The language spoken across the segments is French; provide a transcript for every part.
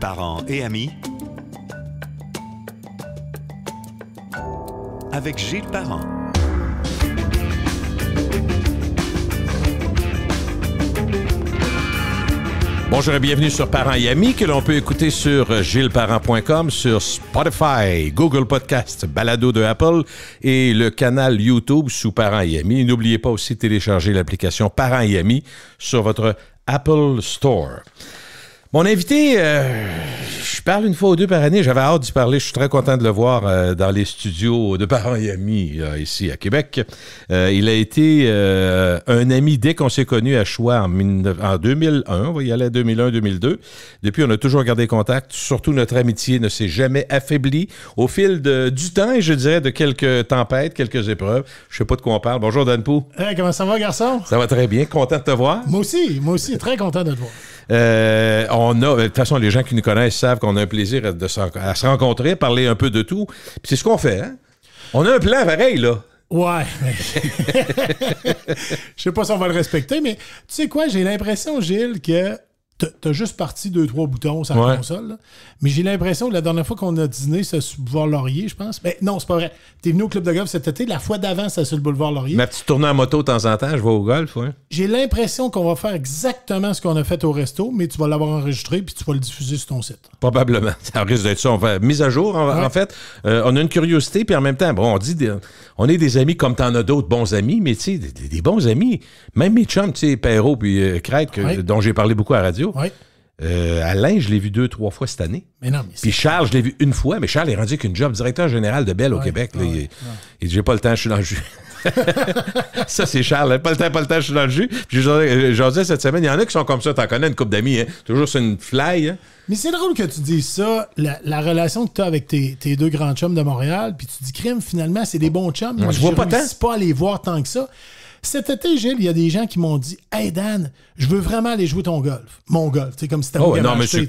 Parents et amis avec Gilles Parent. Bonjour et bienvenue sur Parents et Amis que l'on peut écouter sur euh, gillesparent.com, sur Spotify, Google Podcast, Balado de Apple et le canal YouTube sous Parents et Amis. N'oubliez pas aussi de télécharger l'application Parents et Amis sur votre Apple Store. Mon invité, euh, je parle une fois ou deux par année. J'avais hâte d'y parler. Je suis très content de le voir euh, dans les studios de parents et amis euh, ici à Québec. il a été un ami dès qu'on s'est connu à Choix en, 2001. On va y aller 2001-2002. Depuis, on a toujours gardé contact. Surtout, notre amitié ne s'est jamais affaiblie au fil du temps et je dirais de quelques tempêtes, quelques épreuves. Je sais pas de quoi on parle. Bonjour, Dan Pou. Hey, comment ça va, garçon? Ça va très bien. Content de te voir. Moi aussi. Moi aussi, très content de te voir. Euh, on a, de toute façon, les gens qui nous connaissent savent qu'on a un plaisir à, de se rencontrer, parler un peu de tout. c'est ce qu'on fait. Hein? On a un plan pareil, là. Ouais. Je sais pas si on va le respecter, mais tu sais quoi, j'ai l'impression, Gilles, que T'as juste parti deux, trois boutons sur la console. Mais j'ai l'impression que la dernière fois qu'on a dîné, c'est sur le boulevard Laurier, je pense. Mais non, c'est pas vrai. T'es venu au club de golf cet été. La fois d'avant, c'était sur le boulevard Laurier. Mais tu tournes en moto de temps en temps, je vais au golf. J'ai l'impression qu'on va faire exactement ce qu'on a fait au resto, mais tu vas l'avoir enregistré puis tu vas le diffuser sur ton site. Probablement. Ça risque d'être ça. On va mise à jour, en, fait. Euh, on a une curiosité, puis en même temps, bon, on dit, on est des amis comme tu en as d'autres bons amis, mais tu sais, des, bons amis. Même mes tu sais, Perrault puis euh, dont j'ai parlé beaucoup à la radio, euh, Alain, je l'ai vu deux, trois fois cette année. Puis Charles, je l'ai vu une fois, mais Charles est rendu qu'une job directeur général de Belle au Québec. il, dit J'ai pas le temps, je suis dans le jus. ça, c'est Charles. Hein. Pas le temps, pas le temps, je suis dans le jus. Puis j'en euh, disais cette semaine, il y en a qui sont comme ça, t'en connais une coupe d'amis, hein. toujours c'est une fly. Hein. Mais c'est drôle que tu dises ça, la, relation que tu as avec tes, deux grands chums de Montréal, puis tu dis crime, finalement, c'est des bons chums. je vois pas pas à les voir tant que ça. Cet été, Gilles, il y a des gens qui m'ont dit Hey Dan, je veux vraiment aller jouer ton golf. Mon golf. C'est comme si t'avais oh, non, mais c'est,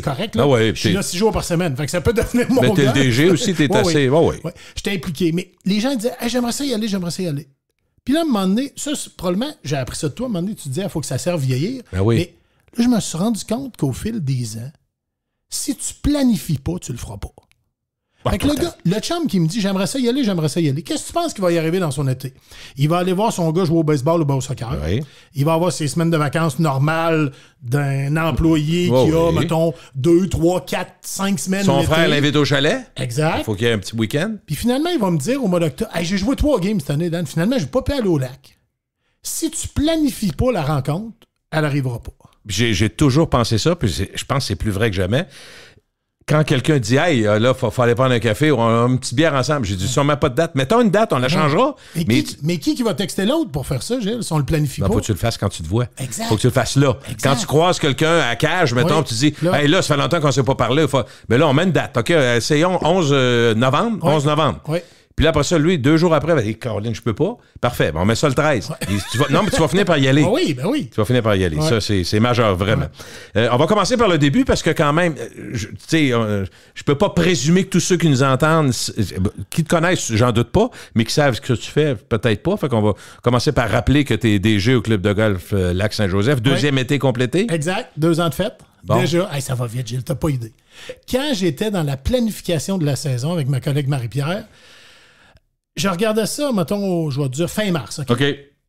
correct. Ah je suis là six jours par semaine. ça peut devenir mon golf. Mais t'es le DG aussi, t'es assez. Ouais, ouais. J'étais impliqué. Mais les gens disaient hey, J'aimerais ça y aller, j'aimerais ça y aller. Puis là, à un moment donné, ça, probablement, j'ai appris ça de toi. À un moment donné, tu disais Il faut que ça serve vieillir. Ben mais là, je me suis rendu compte qu'au fil des ans, si tu planifies pas, tu ne le feras pas le, gars, chum qui me dit j'aimerais ça y aller, j'aimerais ça y aller, qu'est-ce que tu penses qu'il va y arriver dans son été? Il va aller voir son gars jouer au baseball ou au soccer. Il va avoir ses semaines de vacances normales d'un employé qui a, mettons, deux, trois, quatre, cinq semaines. Son frère l'invite au chalet. Exact. il faut qu'il y ait un petit week-end. Puis finalement, il va me dire au mois d'octobre j'ai joué trois games cette année, Dan. Finalement, je vais pas aller au lac. Si tu planifies pas la rencontre, elle n'arrivera pas. J'ai toujours pensé ça, puis je pense que c'est plus vrai que jamais quand quelqu'un dit Hey, euh, là, faut aller prendre un café ou un, une petite bière ensemble, j'ai dit sûrement pas de date. Mettons une date, on la changera. Mais, qui, qui, va texter l'autre pour faire ça, Gilles, si on le planifie ben, pas? Faut que tu le fasses quand tu te vois. Exact. Faut que tu le fasses là. Quand tu croises quelqu'un à cage, mettons, tu dis Hey, là, ça fait longtemps qu'on s'est pas parlé. Mais là, on met une date. OK, euh, essayons 11 euh, novembre. 11 novembre. Puis là, après ça, lui, deux jours après, il va dire Caroline, je peux pas. Parfait, bon, on met ça le 13. non, mais tu vas finir par y aller. Ben oui, ben oui. Tu vas finir par y aller. Ça, c'est majeur, vraiment. Euh, on va commencer par le début parce que, quand même, tu sais, euh, je peux pas présumer que tous ceux qui nous entendent, ben, qui te connaissent, j'en doute pas, mais qui savent ce que tu fais, peut-être pas. Fait qu'on va commencer par rappeler que tu es DG au club de golf euh, Lac-Saint-Joseph. Deuxième été complété. Exact, deux ans de fête. Déjà, hey, ça va vite, Gilles, t'as pas idée. Quand j'étais dans la planification de la saison avec ma collègue Marie-Pierre, je regardais ça, mettons, je vais dire fin mars. OK.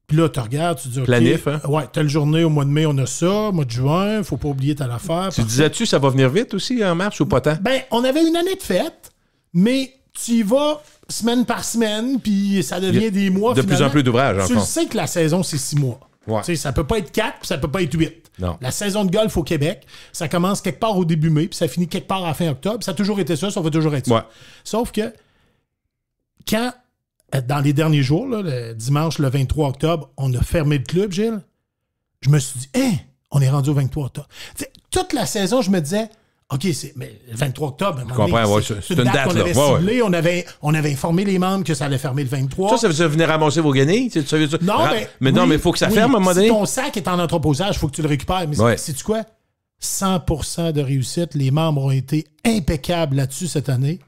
Puis là, tu regardes, tu dis. ok Planif, hein? Ouais, telle journée au mois de mai, on a ça. Mois de juin, faut pas oublier ta affaire. Tu disais-tu, ça va venir vite aussi en mars ou pas tant? Ben, on avait une année de fête, mais tu y vas semaine par semaine, puis ça devient des mois. De plus en plus d'ouvrages, en Tu sais que la saison, c'est six mois. Ouais. Tu sais, ça peut pas être quatre, puis ça peut pas être huit. Non. La saison de golf au Québec, ça commence quelque part au début mai, puis ça finit quelque part à fin octobre. Ça a toujours été ça, ça va toujours être ça. Sauf que quand euh, dans les derniers jours, le dimanche le 23 octobre, on a fermé le club, Gilles. Je me suis dit, Hein? on est rendu au 23 octobre. toute la saison, je me disais, OK, c'est mais le 23 octobre, c'est une, date, avait On, avait, on avait informé les membres que ça allait fermer le 23. Ça, ça veut dire venir ramasser vos guenilles? non, ah, ben, mais, non, mais il faut que ça ferme à un moment donné. Si ton sac est en entreposage, il faut que tu le récupères. Mais tu quoi? 100 de réussite. Les membres ont été impeccables là-dessus cette année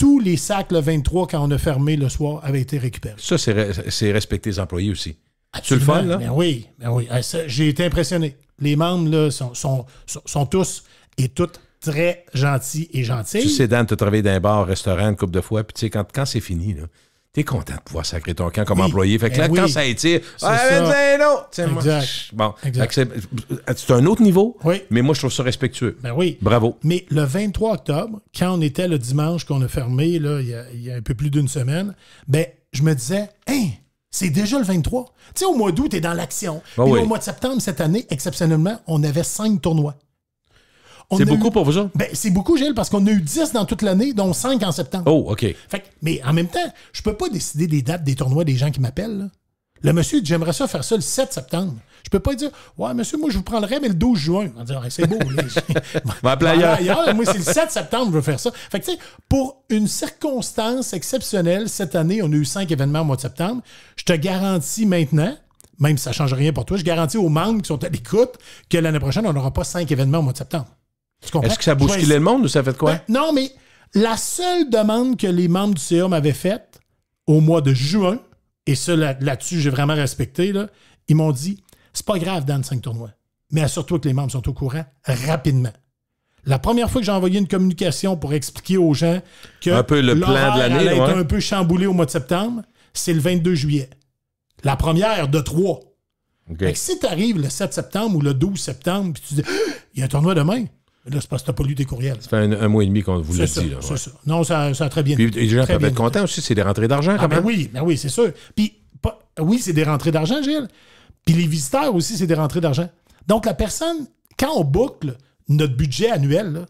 tous les sacs le 23 quand on a fermé le soir avaient été récupérés. Ça, c'est respecter les employés aussi. Tu le fais, là? Ben oui, ben oui. J'ai été impressionné. Les membres là, sont, sont, tous et toutes très gentils et gentils. Tu sais, Dan, tu as travaillé dans un bar, restaurant une coupe de fois, puis tu sais, quand, quand c'est fini, là, t'es content de pouvoir sacrer ton camp comme employé. Fait que ben là, ça étire, ah, ben, exact. Bon, c'est un autre niveau, oui. mais moi, je trouve ça respectueux. Ben oui. Bravo. Mais le 23 octobre, quand on était le dimanche qu'on a fermé, il y a, un peu plus d'une semaine, ben, je me disais, hein, c'est déjà le 23. Tu sais, au mois d'août, t'es dans l'action. Ben au mois de septembre, cette année, exceptionnellement, on avait cinq tournois. C'est beaucoup pour vous autres? Ben, c'est beaucoup, Gilles, parce qu'on a eu 10 dans toute l'année, dont 5 en septembre. Oh, OK. Fait, mais en même temps, je peux pas décider des dates des tournois des gens qui m'appellent. Le monsieur dit J'aimerais ça faire ça le 7 septembre. Je peux pas dire Ouais, monsieur, moi, je vous prendrai mais le 12 juin. On C'est beau. Moi, c'est le 7 septembre, je veux faire ça. Fait tu sais, pour une circonstance exceptionnelle, cette année, on a eu cinq événements au mois de septembre. Je te garantis maintenant, même si ça change rien pour toi, je garantis aux membres qui sont à l'écoute que l'année prochaine, on n'aura pas cinq événements au mois de septembre. Est-ce que ça bousculait le monde ou ça fait quoi? Ben, non, mais la seule demande que les membres du CA m'avaient faite au mois de juin, et ça là-dessus, j'ai vraiment respecté, là, ils m'ont dit c'est pas grave, dans cinq tournois, mais assure-toi que les membres sont au courant rapidement. La première fois que j'ai envoyé une communication pour expliquer aux gens que le plan de l'année allait un peu chamboulé au mois de septembre, c'est le 22 juillet. La première de trois. si tu arrives le 7 septembre ou le 12 septembre, puis tu dis il y a un tournoi demain, Là, c'est parce pas lu des courriels. Ça fait un, mois et demi qu'on vous le dit. Non, ça, ça très bien Puis les gens peuvent être contents aussi, c'est des rentrées d'argent ah, ben Oui, ben oui c'est sûr. Puis oui, c'est des rentrées d'argent, Gilles. Puis les visiteurs aussi, c'est des rentrées d'argent. Donc la personne, quand on boucle notre budget annuel,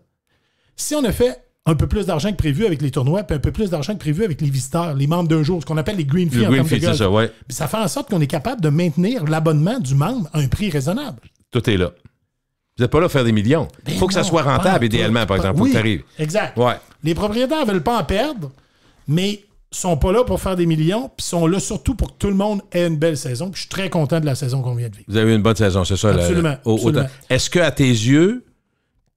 si on a fait un peu plus d'argent que prévu avec les tournois, puis un peu plus d'argent que prévu avec les visiteurs, les membres d'un jour, ce qu'on appelle les green fees. en ça, ça fait en sorte qu'on est capable de maintenir l'abonnement du membre à un prix raisonnable. Tout est là. Vous n'êtes pas là pour faire des millions. Il ben faut que ça soit rentable idéalement, par exemple, pour que arrive. Exact. Les propriétaires ne veulent pas en perdre, mais sont pas là pour faire des millions, puis sont là surtout pour que tout le monde ait une belle saison. je suis très content de la saison qu'on vient de vivre. Vous avez eu une bonne saison, c'est ça? Absolument. Est-ce que à tes yeux,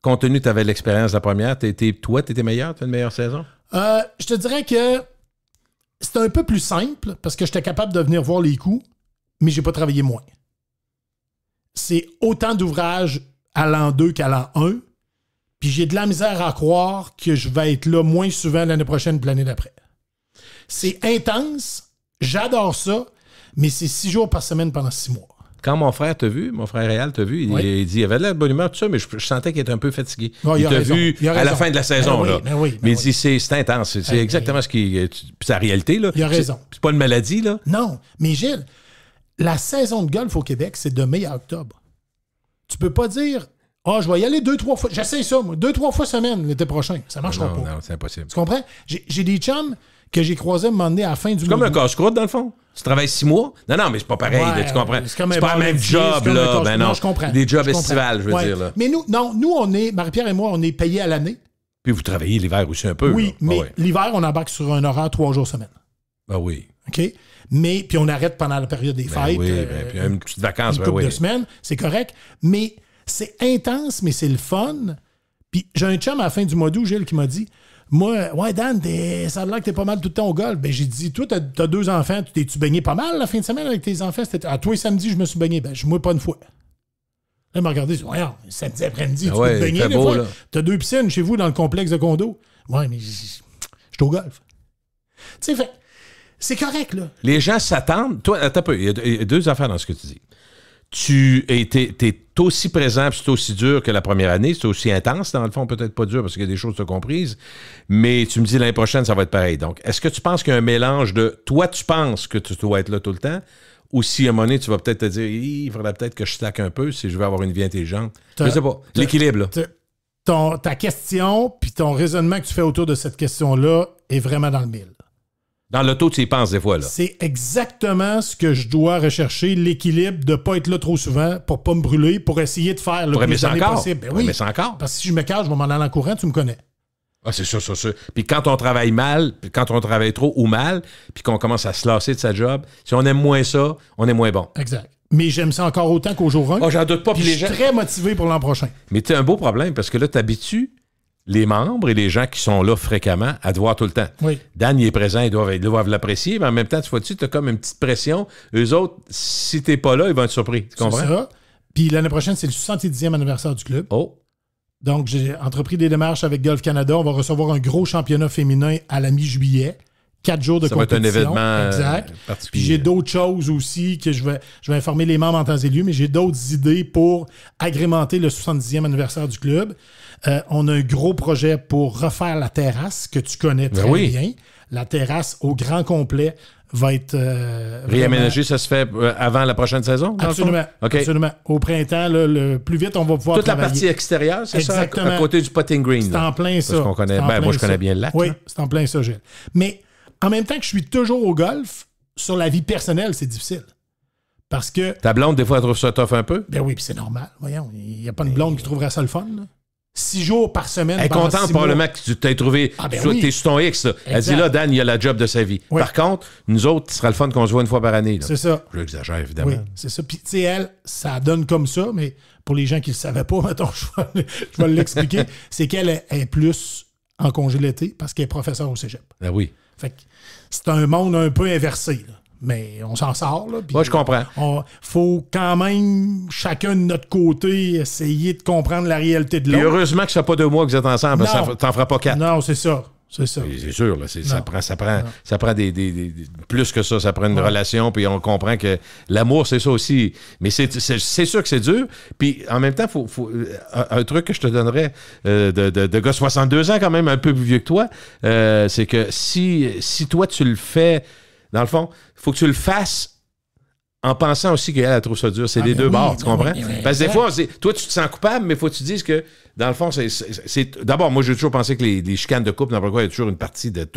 compte tenu que tu avais l'expérience de la première, toi, tu étais meilleur, tu as une meilleure saison? Euh, je te dirais que c'était un peu plus simple parce que j'étais capable de venir voir les coûts, mais j'ai pas travaillé moins. C'est autant d'ouvrages à l'an 2 qu'à l'an 1. Puis j'ai de la misère à croire que je vais être là moins souvent l'année prochaine que l'année d'après. C'est intense, j'adore ça, mais c'est six jours par semaine pendant six mois. Quand mon frère t'a vu, mon frère Réal t'a vu, il, dit il avait de la bonne humeur, tout ça, mais je, sentais qu'il était un peu fatigué. il, t'a vu à la fin de la saison. Ben là. Ben ben mais il dit c'est intense. C'est exactement ce qui euh, est la réalité. Là. Il a raison. C'est pas une maladie. là. Non, mais Gilles, la saison de golf au Québec, c'est de mai à octobre. Tu peux pas dire Ah, je vais y aller deux, trois fois. J'essaie ça, moi, deux, trois fois semaine l'été prochain. Ça marchera pas. Non, c'est impossible. Tu comprends? J'ai des chums que j'ai croisés donné à la fin du mois. C'est comme un casse croûte dans le fond. Tu travailles six mois? Non, non, mais c'est pas pareil, tu comprends? C'est pas le même job, là. Ben non, je comprends. Des jobs estivales, je veux dire. Là. Mais nous, non, nous, on est, Marie-Pierre et moi, on est payés à l'année. Puis vous travaillez l'hiver aussi un peu. Oui, mais ah l'hiver, on embarque sur un horaire trois jours semaine. Ah oui. OK? mais puis on arrête pendant la période des ben fêtes. Oui, ben, euh, puis une petite vacance, une ben couple semaines, c'est correct. Mais c'est intense, mais c'est le fun. Puis j'ai un chum à la fin du mois d'août, Gilles, qui m'a dit Moi, ouais, Dan, ça a l'air que t'es pas mal tout le temps au golf. Ben, j'ai dit Toi, t'as as deux enfants, t'es-tu baigné pas mal la fin de semaine avec tes enfants À toi, samedi, je me suis baigné. Ben, je moi pas une fois. Là, il m'a regardé, dit Voyons, samedi après-midi, ben tu peux te baigner. Des fois. T'as deux piscines chez vous dans le complexe de condo. Ouais, mais je suis au golf. Tu sais, fait c'est correct, là. Les gens s'attendent. Toi, attends un peu. Il y, a, deux affaires dans ce que tu dis. Tu es, aussi présent, c'est aussi dur que la première année, c'est aussi intense, dans le fond, peut-être pas dur parce qu'il y a des choses sont comprises, mais tu me dis l'année prochaine, ça va être pareil. Donc, est-ce que tu penses qu'il y a un mélange de toi, tu penses que tu dois être là tout le temps, ou si à un moment donné, tu vas peut-être te dire, il faudrait peut-être que je stack un peu si je veux avoir une vie intelligente. Je sais pas. L'équilibre, là. Ton, ta question, puis ton raisonnement que tu fais autour de cette question-là est vraiment dans le mille. Dans l'auto, tu y penses des fois, C'est exactement ce que je dois rechercher, l'équilibre de ne pas être là trop souvent pour pas me brûler, pour essayer de faire le plus possible. mais ben c'est encore. Parce que si je me cache, je vais m'en aller en courant, tu me connais. Ah, c'est sûr, c'est sûr. Puis quand on travaille mal, puis quand on travaille trop ou mal, puis qu'on commence à se lasser de sa job, si on aime moins ça, on est moins bon. Exact. Mais j'aime ça encore autant qu'au jour 1. Oh, ah, j'en doute pas. je suis très motivé pour l'an prochain. Mais tu un beau problème parce que là, t'habitues les membres et les gens qui sont là fréquemment à te voir tout le temps. Oui. Dan, il est présent, ils doivent, l'apprécier, mais en même temps, tu vois-tu, tu as comme une petite pression. Eux autres, si n'es pas là, ils vont être surpris. C'est ça. Puis l'année prochaine, c'est le 70e anniversaire du club. Oh. Donc, j'ai entrepris des démarches avec Golf Canada. On va recevoir un gros championnat féminin à la mi-juillet quatre jours de ça compétition. va être un événement euh, exact. Puis j'ai d'autres choses aussi que je vais, je vais informer les membres en temps et mais j'ai d'autres idées pour agrémenter le 70e anniversaire du club. Euh, on a un gros projet pour refaire la terrasse que tu connais ben très bien. La terrasse au grand complet va être. Euh, Réaménagée, ça se fait avant la prochaine saison? Absolument. absolument. Au printemps, le plus vite, on va pouvoir. Toute la partie extérieure, c'est ça? À côté du potting green. C'est en plein ça. Parce qu'on connaît, ben, moi, je connais bien le lac. Oui, c'est en plein ça, Gilles. Mais en même temps que je suis toujours au golf, sur la vie personnelle, c'est difficile. Parce que. Ta blonde, des fois, elle trouve ça tough un peu? Ben oui, puis c'est normal. Voyons, il n'y a pas une ben, blonde qui trouverait ça le fun. Six jours par semaine. Elle est contente probablement que tu ah, ben t'es trouvé. tu es sur ton X. Elle dit là, Dan, il a la job de sa vie. Par contre, nous autres, ce sera le fun qu'on se voit une fois par année. C'est ça. Je l'exagère, évidemment. c'est ça. Puis, tu sais, elle, ça donne comme ça, mais pour les gens qui ne le savaient pas, mettons, je vais, l'expliquer. c'est qu'elle est plus en congé l'été parce qu'elle est professeure au cégep. Ben oui c'est un monde un peu inversé. Mais on s'en sort. Moi, je comprends. Il faut quand même, chacun de notre côté, essayer de comprendre la réalité de l'autre. Heureusement que ça n'est pas deux mois que vous êtes ensemble, Ça que t'en feras pas quatre. Non, c'est ça. C'est sûr, là, ça prend, ça prend, des, plus que ça, ça prend une relation, puis on comprend que l'amour, c'est ça aussi. Mais c'est sûr que c'est dur. Puis en même temps, un, truc que je te donnerais euh, de, de, de, gars 62 ans, quand même, un peu plus vieux que toi, euh, c'est que si, si toi, tu le fais, dans le fond, faut que tu le fasses en pensant aussi qu'elle trouve ça dur. C'est ah, les ben deux bords, tu ben comprends? Ben Parce que des fois, toi, tu te sens coupable, mais faut que tu dises que dans le fond, c'est. D'abord, moi, j'ai toujours pensé que les, chicanes de couple, n'importe quoi, il y a toujours une partie de.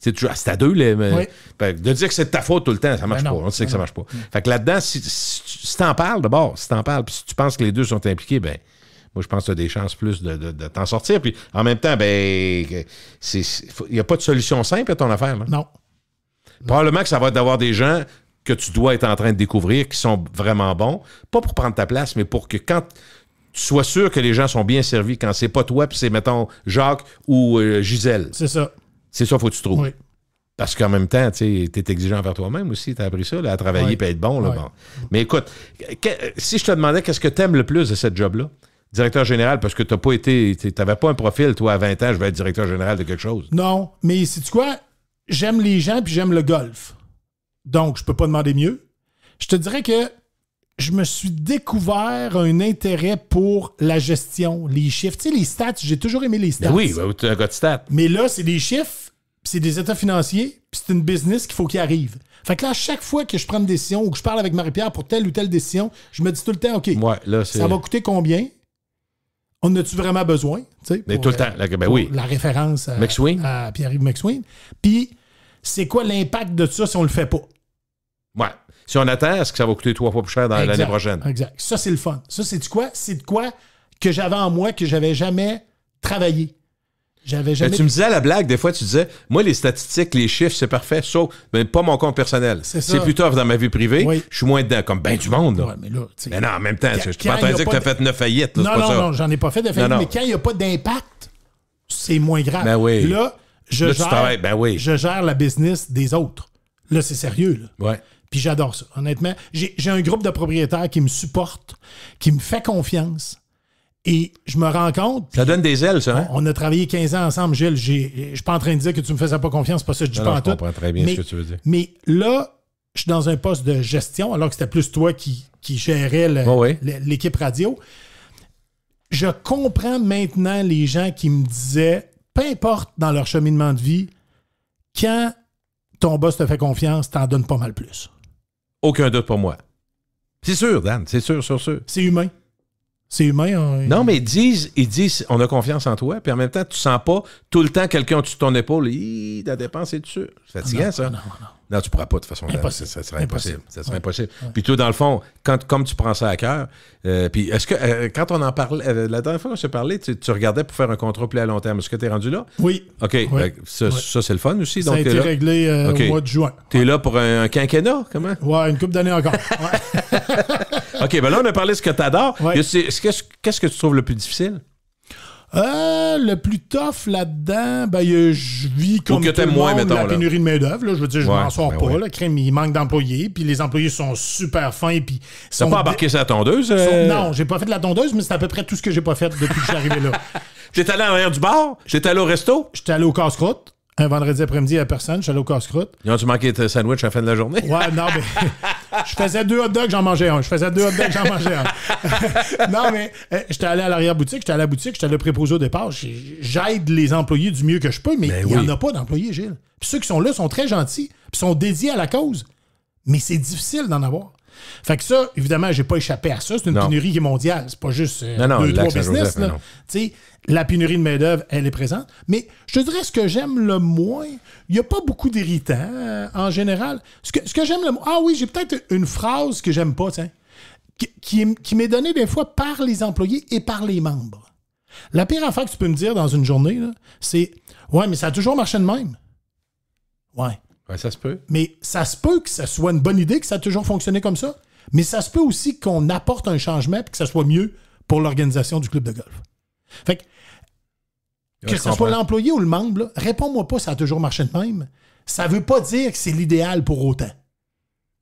C'est toujours. Ah, c'est à deux, les. de dire que c'est de ta faute tout le temps, ça marche ben pas. On sait que ça ben marche pas. Fait que là-dedans, si, si, t'en parles d'abord, si t'en parles, puis si tu penses que les deux sont impliqués, ben. Moi, je pense que tu as des chances plus de, t'en sortir. Puis en même temps, ben, il n'y a pas de solution simple à ton affaire. Là. Non. Probablement que ça va être d'avoir des gens que tu dois être en train de découvrir qui sont vraiment bons. Pas pour prendre ta place, mais pour que quand sois sûr que les gens sont bien servis quand c'est pas toi, puis c'est, mettons, Jacques ou euh, Gisèle. C'est ça. C'est ça, faut que tu trouves. Oui. Parce qu'en même temps, tu es exigeant envers toi-même aussi. Tu as appris ça, à travailler et être bon, Mais écoute, si je te demandais qu'est-ce que tu aimes le plus de cette job-là, directeur général, parce que tu pas été. pas un profil, toi, à 20 ans, je vais être directeur général de quelque chose. Non, mais sais-tu quoi? J'aime les gens puis j'aime le golf. Donc, je peux pas demander mieux. Je te dirais que je me suis découvert un intérêt pour la gestion, les chiffres. Tu sais, les stats, j'ai toujours aimé les ben stats. oui, ben, tu as un de stats. Mais là, c'est des chiffres, c'est des états financiers, puis c'est une business qu'il faut qu'il arrive. Fait que là, à chaque fois que je prends une décision ou que je parle avec Marie-Pierre pour telle ou telle décision, je me dis tout le temps, OK, ça va coûter combien? On a-tu vraiment besoin? Mais tout le temps, ben oui. La référence à, Pierre-Yves McSween. Puis, c'est quoi l'impact de ça si on le fait pas? Ouais. Si on attend, est-ce que ça va coûter trois fois plus cher dans l'année prochaine? Exact. Ça, c'est le fun. Ça, c'est de quoi? C'est de quoi que j'avais en moi que j'avais jamais travaillé. J'avais ben, jamais. tu me disais à la blague, des fois, tu disais, moi, les statistiques, les chiffres, c'est parfait, sauf, mais pas mon compte personnel. C'est plus tough dans ma vie privée. Je suis moins dedans, comme ben du monde. mais, non, en même temps, je pas te dire que tu as fait neuf faillites. non, non, non, non j'en ai pas fait de faillites. mais quand il n'y a pas d'impact, c'est moins grave. Ben oui. Là, je, là, gère, ben je gère la business des autres. Là, c'est sérieux. Ouais. Puis j'adore ça, honnêtement. J'ai un groupe de propriétaires qui me supportent, qui me fait confiance. Et je me rends compte. Ça donne des ailes, ça. Hein? On, a travaillé 15 ans ensemble, Gilles. Je suis pas en train de dire que tu me faisais pas confiance, parce que je dis pas je comprends très bien ce que tu veux dire. Mais là, je suis dans un poste de gestion, alors que c'était plus toi qui, qui gérais l'équipe radio. Je comprends maintenant les gens qui me disaient, peu importe dans leur cheminement de vie, quand ton boss te fait confiance, t'en donnes pas mal plus. Aucun doute pour moi. C'est sûr, Dan, c'est sûr, sûr, sûr. C'est humain. C'est humain. Hein. Non, mais ils disent, ils disent, on a confiance en toi, puis en même temps, tu sens pas tout le temps quelqu'un au de ton épaule. La dépense est dessus. C'est fatigant, ça. Ah non, ça. Ah non, ah non, non, tu pourras pas, de toute façon. Impossible. Ça, serait impossible. Puis toi, dans le fond, quand, comme tu prends ça à cœur, euh, puis est-ce que, euh, quand on en parlait, euh, la dernière fois qu'on s'est parlé, tu, regardais pour faire un contrat plus à long terme. Est-ce que tu es rendu là? Oui. OK. Ça, c'est le fun aussi. ça a été réglé euh, au mois de juin. Tu es là pour un, quinquennat, comment? Ouais, une coupe d'années encore. OK, ben là, on a parlé de ce que tu adores. Qu'est-ce que tu trouves le plus difficile? Euh, le plus tough là-dedans, ben, je vis comme tout le monde, la pénurie de main-d'œuvre. Je veux dire, je m'en sors ben pas. Là, crème, il manque d'employés, puis les employés sont super fins. Puis T'as pas embarqué sur la tondeuse? Euh? Non, j'ai pas fait de la tondeuse, mais c'est à peu près tout ce que j'ai pas fait depuis que je suis arrivé là. J'étais allé en arrière du bar? J'étais allé au resto? J'étais allé au casse-croûte un vendredi après-midi à personne, je suis allé au casse-croûte. tu manquais de sandwich à la fin de la journée? Ouais, non, mais je faisais deux hot dogs, j'en mangeais un. Je faisais deux hot dogs, j'en mangeais un. non, mais euh, j'étais allé à l'arrière-boutique, j'étais allé à la boutique, j'étais le préposé au départ. J'aide les employés du mieux que je peux, mais ben il n'y en a pas d'employés, Gilles. Puis ceux qui sont là sont très gentils, puis sont dédiés à la cause. Mais c'est difficile d'en avoir. Fait que ça, évidemment, j'ai pas échappé à ça. C'est une pénurie qui est mondiale. C'est pas juste euh, trois business. La pénurie de main-d'œuvre, elle est présente. Mais je te dirais ce que j'aime le moins, il n'y a pas beaucoup d'irritants euh, en général. Ce que, j'aime le moins. Ah oui, j'ai peut-être une phrase que j'aime pas, tiens, qui, qui, qui m'est donnée des fois par les employés et par les membres. La pire affaire que tu peux me dire dans une journée, c'est Ouais, mais ça a toujours marché de même. Ouais. Oui, ça se peut. Mais ça se peut que ça soit une bonne idée, que ça a toujours fonctionné comme ça. Mais ça se peut aussi qu'on apporte un changement et que ça soit mieux pour l'organisation du club de golf. Fait que, que ce soit l'employé ou le membre, réponds-moi pas, ça a toujours marché de même. Ça veut pas dire que c'est l'idéal pour autant.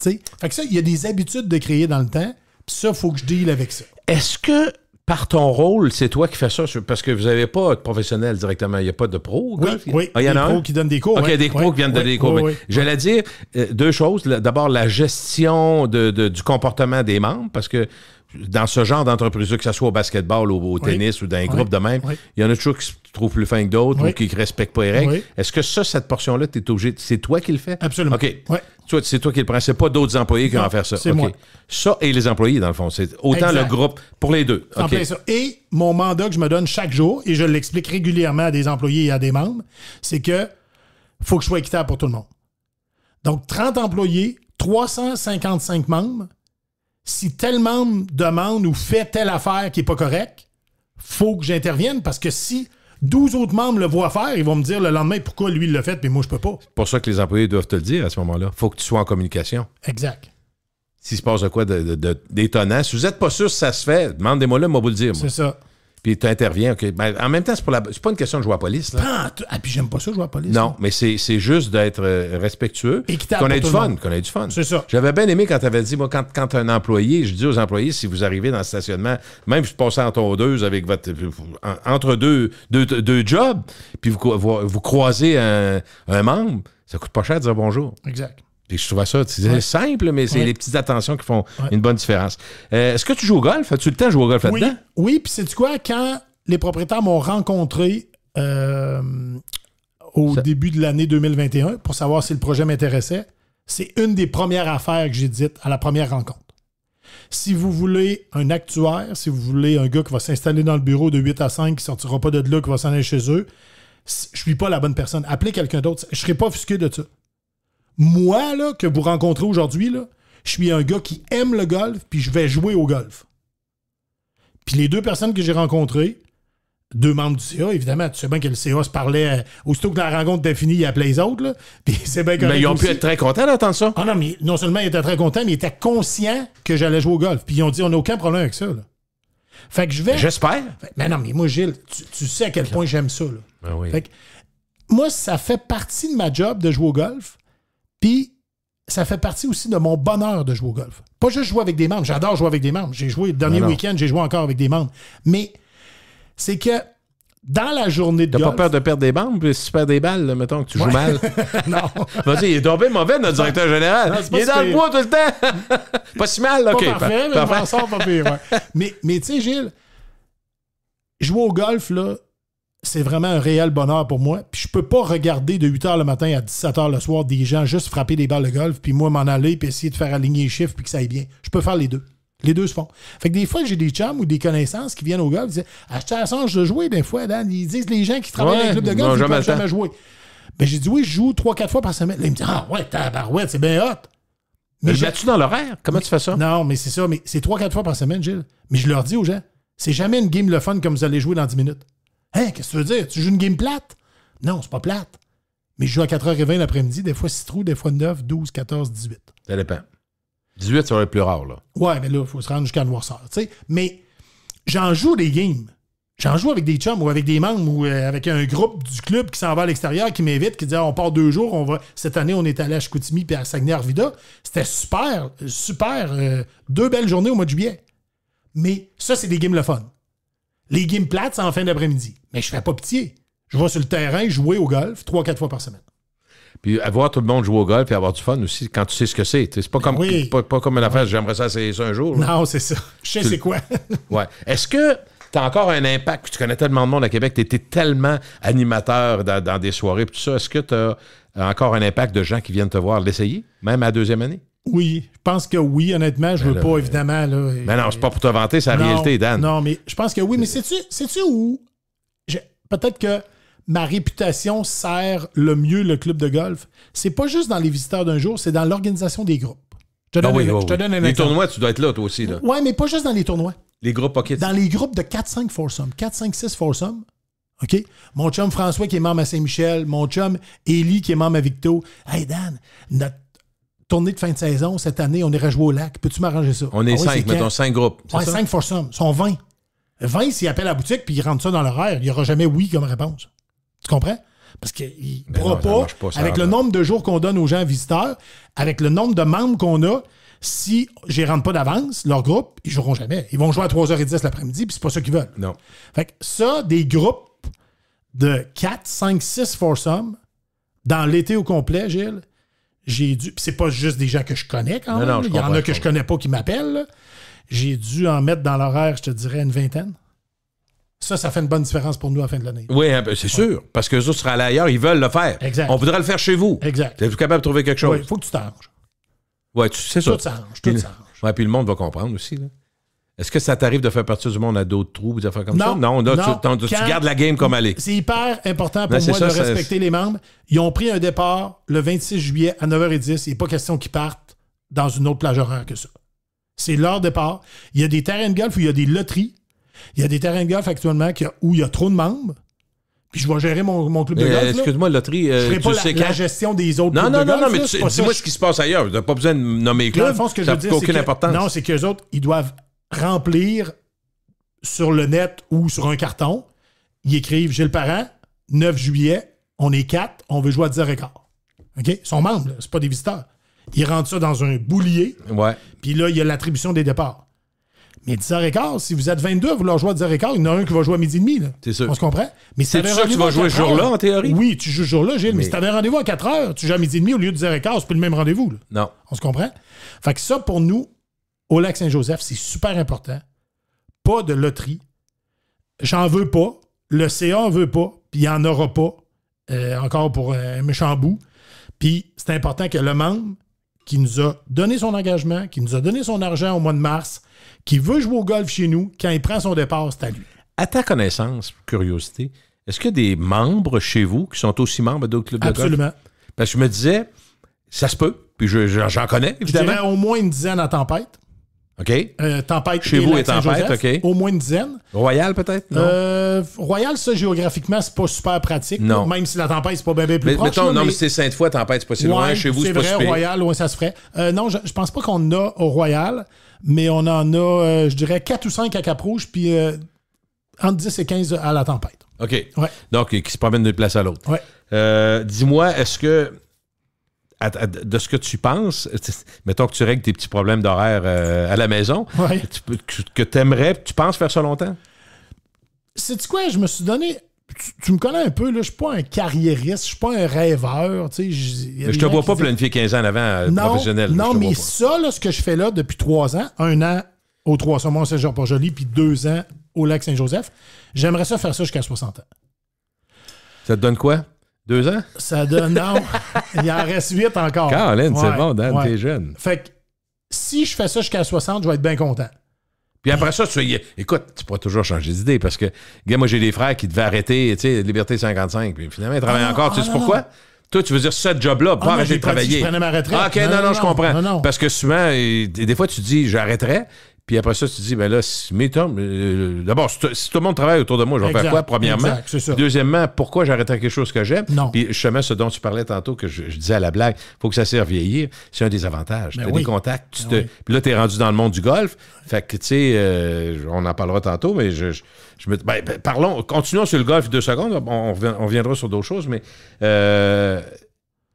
Fait que ça, il y a des habitudes de créer dans le temps. Puis ça, il faut que je deal avec ça. Est-ce que par ton rôle, c'est toi qui fais ça parce que vous n'avez pas de professionnel directement. Il n'y a pas de pros? Oui, il oui, ah, y en a un. qui donnent des cours. OK, des pros qui viennent de donner des cours. J'allais dire euh, deux choses. D'abord, la gestion de, du comportement des membres parce que dans ce genre d'entreprise, que ce soit au basketball ou au tennis ou dans un groupe de même, il y en a toujours qui se trouvent plus fins que d'autres ou qui ne respectent pas les règles. Est-ce que ça, cette portion-là, tu es obligé, c'est toi qui le fais? Absolument. OK. c'est toi qui le prends. n'est pas d'autres employés qui vont faire ça. Ça et les employés, dans le fond. C'est autant le groupe pour les deux. Et mon mandat que je me donne chaque jour, et je l'explique régulièrement à des employés et à des membres, c'est que faut que je sois équitable pour tout le monde. Donc, 30 employés, 355 membres, si tel membre demande ou fait telle affaire qui n'est pas correcte, faut que j'intervienne parce que si 12 autres membres le voient faire, ils vont me dire le lendemain pourquoi lui il l'a fait, mais moi je peux pas. C'est pour ça que les employés doivent te le dire à ce moment-là. faut que tu sois en communication. Exact. S'il se passe de quoi d'étonnant, si vous n'êtes pas sûr si ça se fait, demandez-moi là, moi vous le dire. C'est ça puis tu interviens. Ben, en même temps, c'est, pour la... pas une question de jouer à police. Là. Ah, puis j'aime pas ça, jouer à police. Non, mais c'est, c'est juste d'être euh, respectueux. Et qu'on ait du fun. Qu'on du fun. C'est ça. J'avais bien aimé quand tu avais dit, moi, quand, quand un employé, je dis aux employés, si vous arrivez dans le stationnement, même si vous passez en tondeuse avec votre. entre deux, deux, deux jobs, puis vous, vous, vous croisez un, un membre, ça coûte pas cher de dire bonjour. Exact je trouvais ça, simple, mais c'est les petites attentions qui font une bonne différence. Euh, est-ce que tu joues au golf? As-tu le temps de jouer au golf là-dedans? Oui, puis c'est quoi? Quand les propriétaires m'ont rencontré euh, au début de l'année 2021 pour savoir si le projet m'intéressait, c'est une des premières affaires que j'ai dites à la première rencontre. Si vous voulez un actuaire, si vous voulez un gars qui va s'installer dans le bureau de 8 à 5, qui ne sortira pas de là, qui va s'en aller chez eux, je ne suis pas la bonne personne. Appelez quelqu'un d'autre. Je ne serai pas offusqué de ça. Moi, là, que vous rencontrez aujourd'hui, je suis un gars qui aime le golf, puis je vais jouer au golf. Puis les deux personnes que j'ai rencontrées, deux membres du CA, évidemment, tu sais bien que le CA se parlait, au euh, aussitôt que la rencontre était finie, il appelait les autres, là, puis c'est bien Mais ils ont pu être très contents d'entendre ça. Ah non, mais non seulement ils étaient très contents, mais ils étaient conscients que j'allais jouer au golf. Puis ils ont dit, on n'a aucun problème avec ça, là. Fait que je vais... J'espère. Mais non, mais moi, Gilles, tu, sais à quel point j'aime ça, là. Ben oui. Fait que, moi, ça fait partie de ma job de jouer au golf, puis, ça fait partie aussi de mon bonheur de jouer au golf. Pas juste jouer avec des membres. J'adore jouer avec des membres. J'ai joué le dernier week-end, j'ai joué encore avec des membres. Mais c'est que dans la journée de T'as pas peur de perdre des membres, puis si tu perds des balles, mettons que tu joues mal. non. Vas-y, il est tombé mauvais, notre directeur général. il est dans le bois tout le temps. pas si mal, OK. parfait, mais, mais mais, tu sais, Gilles, jouer au golf, là, c'est vraiment un réel bonheur pour moi. Puis je peux pas regarder de 8h le matin à 17h le soir des gens juste frapper des balles de golf, puis moi m'en aller, puis essayer de faire aligner les chiffres, puis que ça aille bien. Je peux faire les deux. Les deux se font. Fait que des fois, j'ai des chums ou des connaissances qui viennent au golf, ils disent Achetez la chance de jouer, des fois, Dan. Ils disent Les gens qui travaillent dans les clubs de golf, ils pas jamais jouer. Ben, j'ai dit Oui, je joue 3-4 fois par semaine. Là, ils me disent Ah ouais, tabarouette, c'est bien hot. Mais, j'attends dans l'horaire Comment tu fais ça Non, mais c'est ça. Mais c'est 3-4 fois par semaine, Gilles. Mais je leur dis aux gens C'est jamais une game le fun comme vous allez jouer dans 10 minutes. Hein, qu'est-ce que tu veux dire? Tu joues une game plate? Non, c'est pas plate. Mais je joue à 4h20 l'après-midi, des fois 6 trous, des fois 9, 12, 14, 18. Ça dépend. 18, ça va être plus rare, là. Ouais, mais là, il faut se rendre jusqu'à noirceur, tu sais. Mais j'en joue des games. J'en joue avec des chums ou avec des membres ou euh, avec un groupe du club qui s'en va à l'extérieur, qui m'invite, qui dit ah, on part deux jours, on va. Cette année, on est allé à Chicoutimi puis à Saguenay-Arvida. C'était super, super. Euh, deux belles journées au mois de juillet. Mais ça, c'est des games le fun. Les games plates, c'est en fin d'après-midi. Mais je fais pas pitié. Je vais sur le terrain jouer au golf trois, quatre fois par semaine. Puis avoir tout le monde jouer au golf et avoir du fun aussi quand tu sais ce que c'est. C'est pas ben comme, pas, comme la affaire, j'aimerais ça c'est ça un jour. Non, c'est ça. Je sais c'est quoi. ouais. Est-ce que tu as encore un impact? Tu connais tellement de monde à Québec, tu étais tellement animateur dans, des soirées tout ça. Est-ce que tu as encore un impact de gens qui viennent te voir l'essayer, même à la deuxième année? Oui, je pense que oui, honnêtement, je ne ben veux pas, euh, évidemment. Là, mais ben non, c'est pas pour te vanter, c'est la réalité, Dan. Non, mais je pense que oui, mais sais-tu, tu où? Peut-être que ma réputation sert le mieux le club de golf. C'est pas juste dans les visiteurs d'un jour, c'est dans l'organisation des groupes. Je te ah donne, un, exemple. je Les tournois, tu dois être là, toi aussi. Oui, mais pas juste dans les tournois. Les groupes OK. Dans les groupes de 4-5 foursome, 4-5-6 foursome, OK? Mon chum François qui est membre à Saint-Michel, mon chum Élie qui est membre à Victo. Hey Dan, notre tournée de fin de saison, cette année, on ira jouer au lac. Peux-tu m'arranger ça? On est ah cinq, mettons cinq groupes. Ouais, cinq some ». Ils sont 20. 20, s'ils appellent la boutique puis ils rentrent ça dans l'horaire, il n'y aura jamais oui comme réponse. Tu comprends? Parce qu'ils ne pourra pas, avec le nombre de jours qu'on donne aux gens visiteurs, avec le nombre de membres qu'on a, si je rentre pas d'avance, leur groupe, ils ne joueront jamais. Ils vont jouer à 3h10 l'après-midi, puis c'est pas ça qu'ils veulent. Non. Fait ça, des groupes de 4, 5, 6 foursomes dans l'été au complet, Gilles, j'ai dû. c'est pas juste des gens que je connais quand même. Il y en a que je connais pas qui m'appellent. J'ai dû en mettre dans l'horaire, je te dirais, une vingtaine. Ça, ça fait une bonne différence pour nous à la fin de l'année. Oui, hein, ben, c'est sûr. Parce que eux sera seraient ailleurs, ils veulent le faire. On voudrait le faire chez vous. Exact. Vous capable de trouver quelque chose? Oui, il faut que tu t'arranges. Oui, c'est ça. Tout s'arrange, tout s'arrange. puis le monde va comprendre aussi. Est-ce que ça t'arrive de faire partie du monde à d'autres trous, des affaires comme ça? Non, non, tu, gardes la game comme elle est. C'est hyper important pour ben, moi de respecter les membres. Ils ont pris un départ le 26 juillet à 9h10. Il n'est pas question qu'ils partent dans une autre plage horaire que ça. C'est leur départ. Il y a des terrains de golf où il y a des loteries. Il y a des terrains de golf actuellement où il y a trop de membres. Puis je vais gérer mon, mon club de euh, golf. Excuse-moi, loterie. Je je ferai euh, pas la, gestion des autres non, clubs non, de non, golf. mais dis-moi ce qui se passe ailleurs. Tu n'as pas besoin de nommer les que je Non, c'est qu'eux autres, ils doivent remplir sur le net ou sur un carton. Ils écrivent Gilles Parent, 9 juillet, on est 4, on veut jouer à 10 h OK? Ils sont membres, c'est pas des visiteurs. Ils rentrent ça dans un boulier. Ouais. Puis là, il y a l'attribution des départs. Mais 10h15, si vous êtes 22, vous vouloir jouer à 10h15, il y en a un qui va jouer à midi et demi. C'est On se comprend? Mais c'est sûr que tu vas jouer ce jour-là, en théorie? Oui, tu joues ce jour-là, Gilles. Mais, si tu avais rendez-vous à 4h, tu joues à midi et demi au lieu de 10h15, c'est plus le même rendez-vous. Non. On se comprend? Fait que ça, pour nous, au lac Saint-Joseph, c'est super important. Pas de loterie. J'en veux pas. Le CA en veut pas. Puis il n'y en aura pas. Euh, encore pour euh, un méchant bout. Puis c'est important que le membre qui nous a donné son engagement, qui nous a donné son argent au mois de mars, qui veut jouer au golf chez nous, quand il prend son départ, c'est à lui. À ta connaissance, curiosité, est-ce qu'il y a des membres chez vous qui sont aussi membres d'autres clubs de golf? Absolument. Parce que je me disais, ça se peut, puis j'en je, connais, évidemment. au moins une dizaine à tempête. OK. Euh, tempête. Chez vous et Tempête, OK. Au moins une dizaine. Royal, peut-être? Euh, Royal, ça, géographiquement, c'est pas super pratique. Non. Même si la Tempête, c'est pas bien, plus proche. Mettons, non, mais, c'est Sainte-Foy, Tempête, c'est pas si loin. Chez vous, c'est vrai, Royal, ça se ferait. Euh, non, je, pense pas qu'on a au Royal, mais on en a, je dirais, quatre ou cinq à Cap-Rouge, puis entre 10 et 15 à la Tempête. OK. Donc, qui se promènent d'une place à l'autre. Oui. Dis-moi, est-ce que de ce que tu penses, mettons que tu règles tes petits problèmes d'horaire euh, à la maison, que tu aimerais, tu penses faire ça longtemps? C'est quoi? Je me suis donné tu, me connais un peu, là, je suis pas un carriériste, je suis pas un rêveur. Tu sais, je, ne te vois pas planifier 15 ans en avant euh, professionnel. Non, mais ça, ce que je fais là depuis trois ans, un an au Trois mois, saint jean pas joli puis deux ans au Lac Saint-Joseph, j'aimerais ça faire ça jusqu'à 60 ans. Ça te donne quoi? Deux ans? Ça donne. Non. il en reste huit encore. Caroline, c'est bon, Dan, t'es jeune. Fait que si je fais ça jusqu'à 60, je vais être bien content. Puis après ça, tu écoute, tu pourras toujours changer d'idée parce que, moi, j'ai des frères qui devaient arrêter, tu sais, Liberté 55. Puis finalement, ils travaillent ah, encore. tu sais ah, pourquoi? Toi, tu veux dire ce job-là, ah, pas arrêter de travailler. Je prenais ma retraite. ok, non, non, je comprends. Parce que souvent, des fois, tu dis, j'arrêterai. Puis après ça, tu te dis, ben là, mes euh, euh, d'abord, si, tout le monde travaille autour de moi, je vais faire quoi, premièrement? Deuxièmement, pourquoi j'arrête quelque chose que j'aime? Non. Puis justement, ce dont tu parlais tantôt, que je, disais à la blague, faut que ça serve vieillir, c'est un des avantages. Ben tu des contacts. Tu ben Puis là, tu es rendu dans le monde du golf. Fait que, tu sais, euh, on en parlera tantôt, mais je, je, me... Ben, ben, parlons, continuons sur le golf deux secondes. On, reviendra sur d'autres choses, mais... Euh,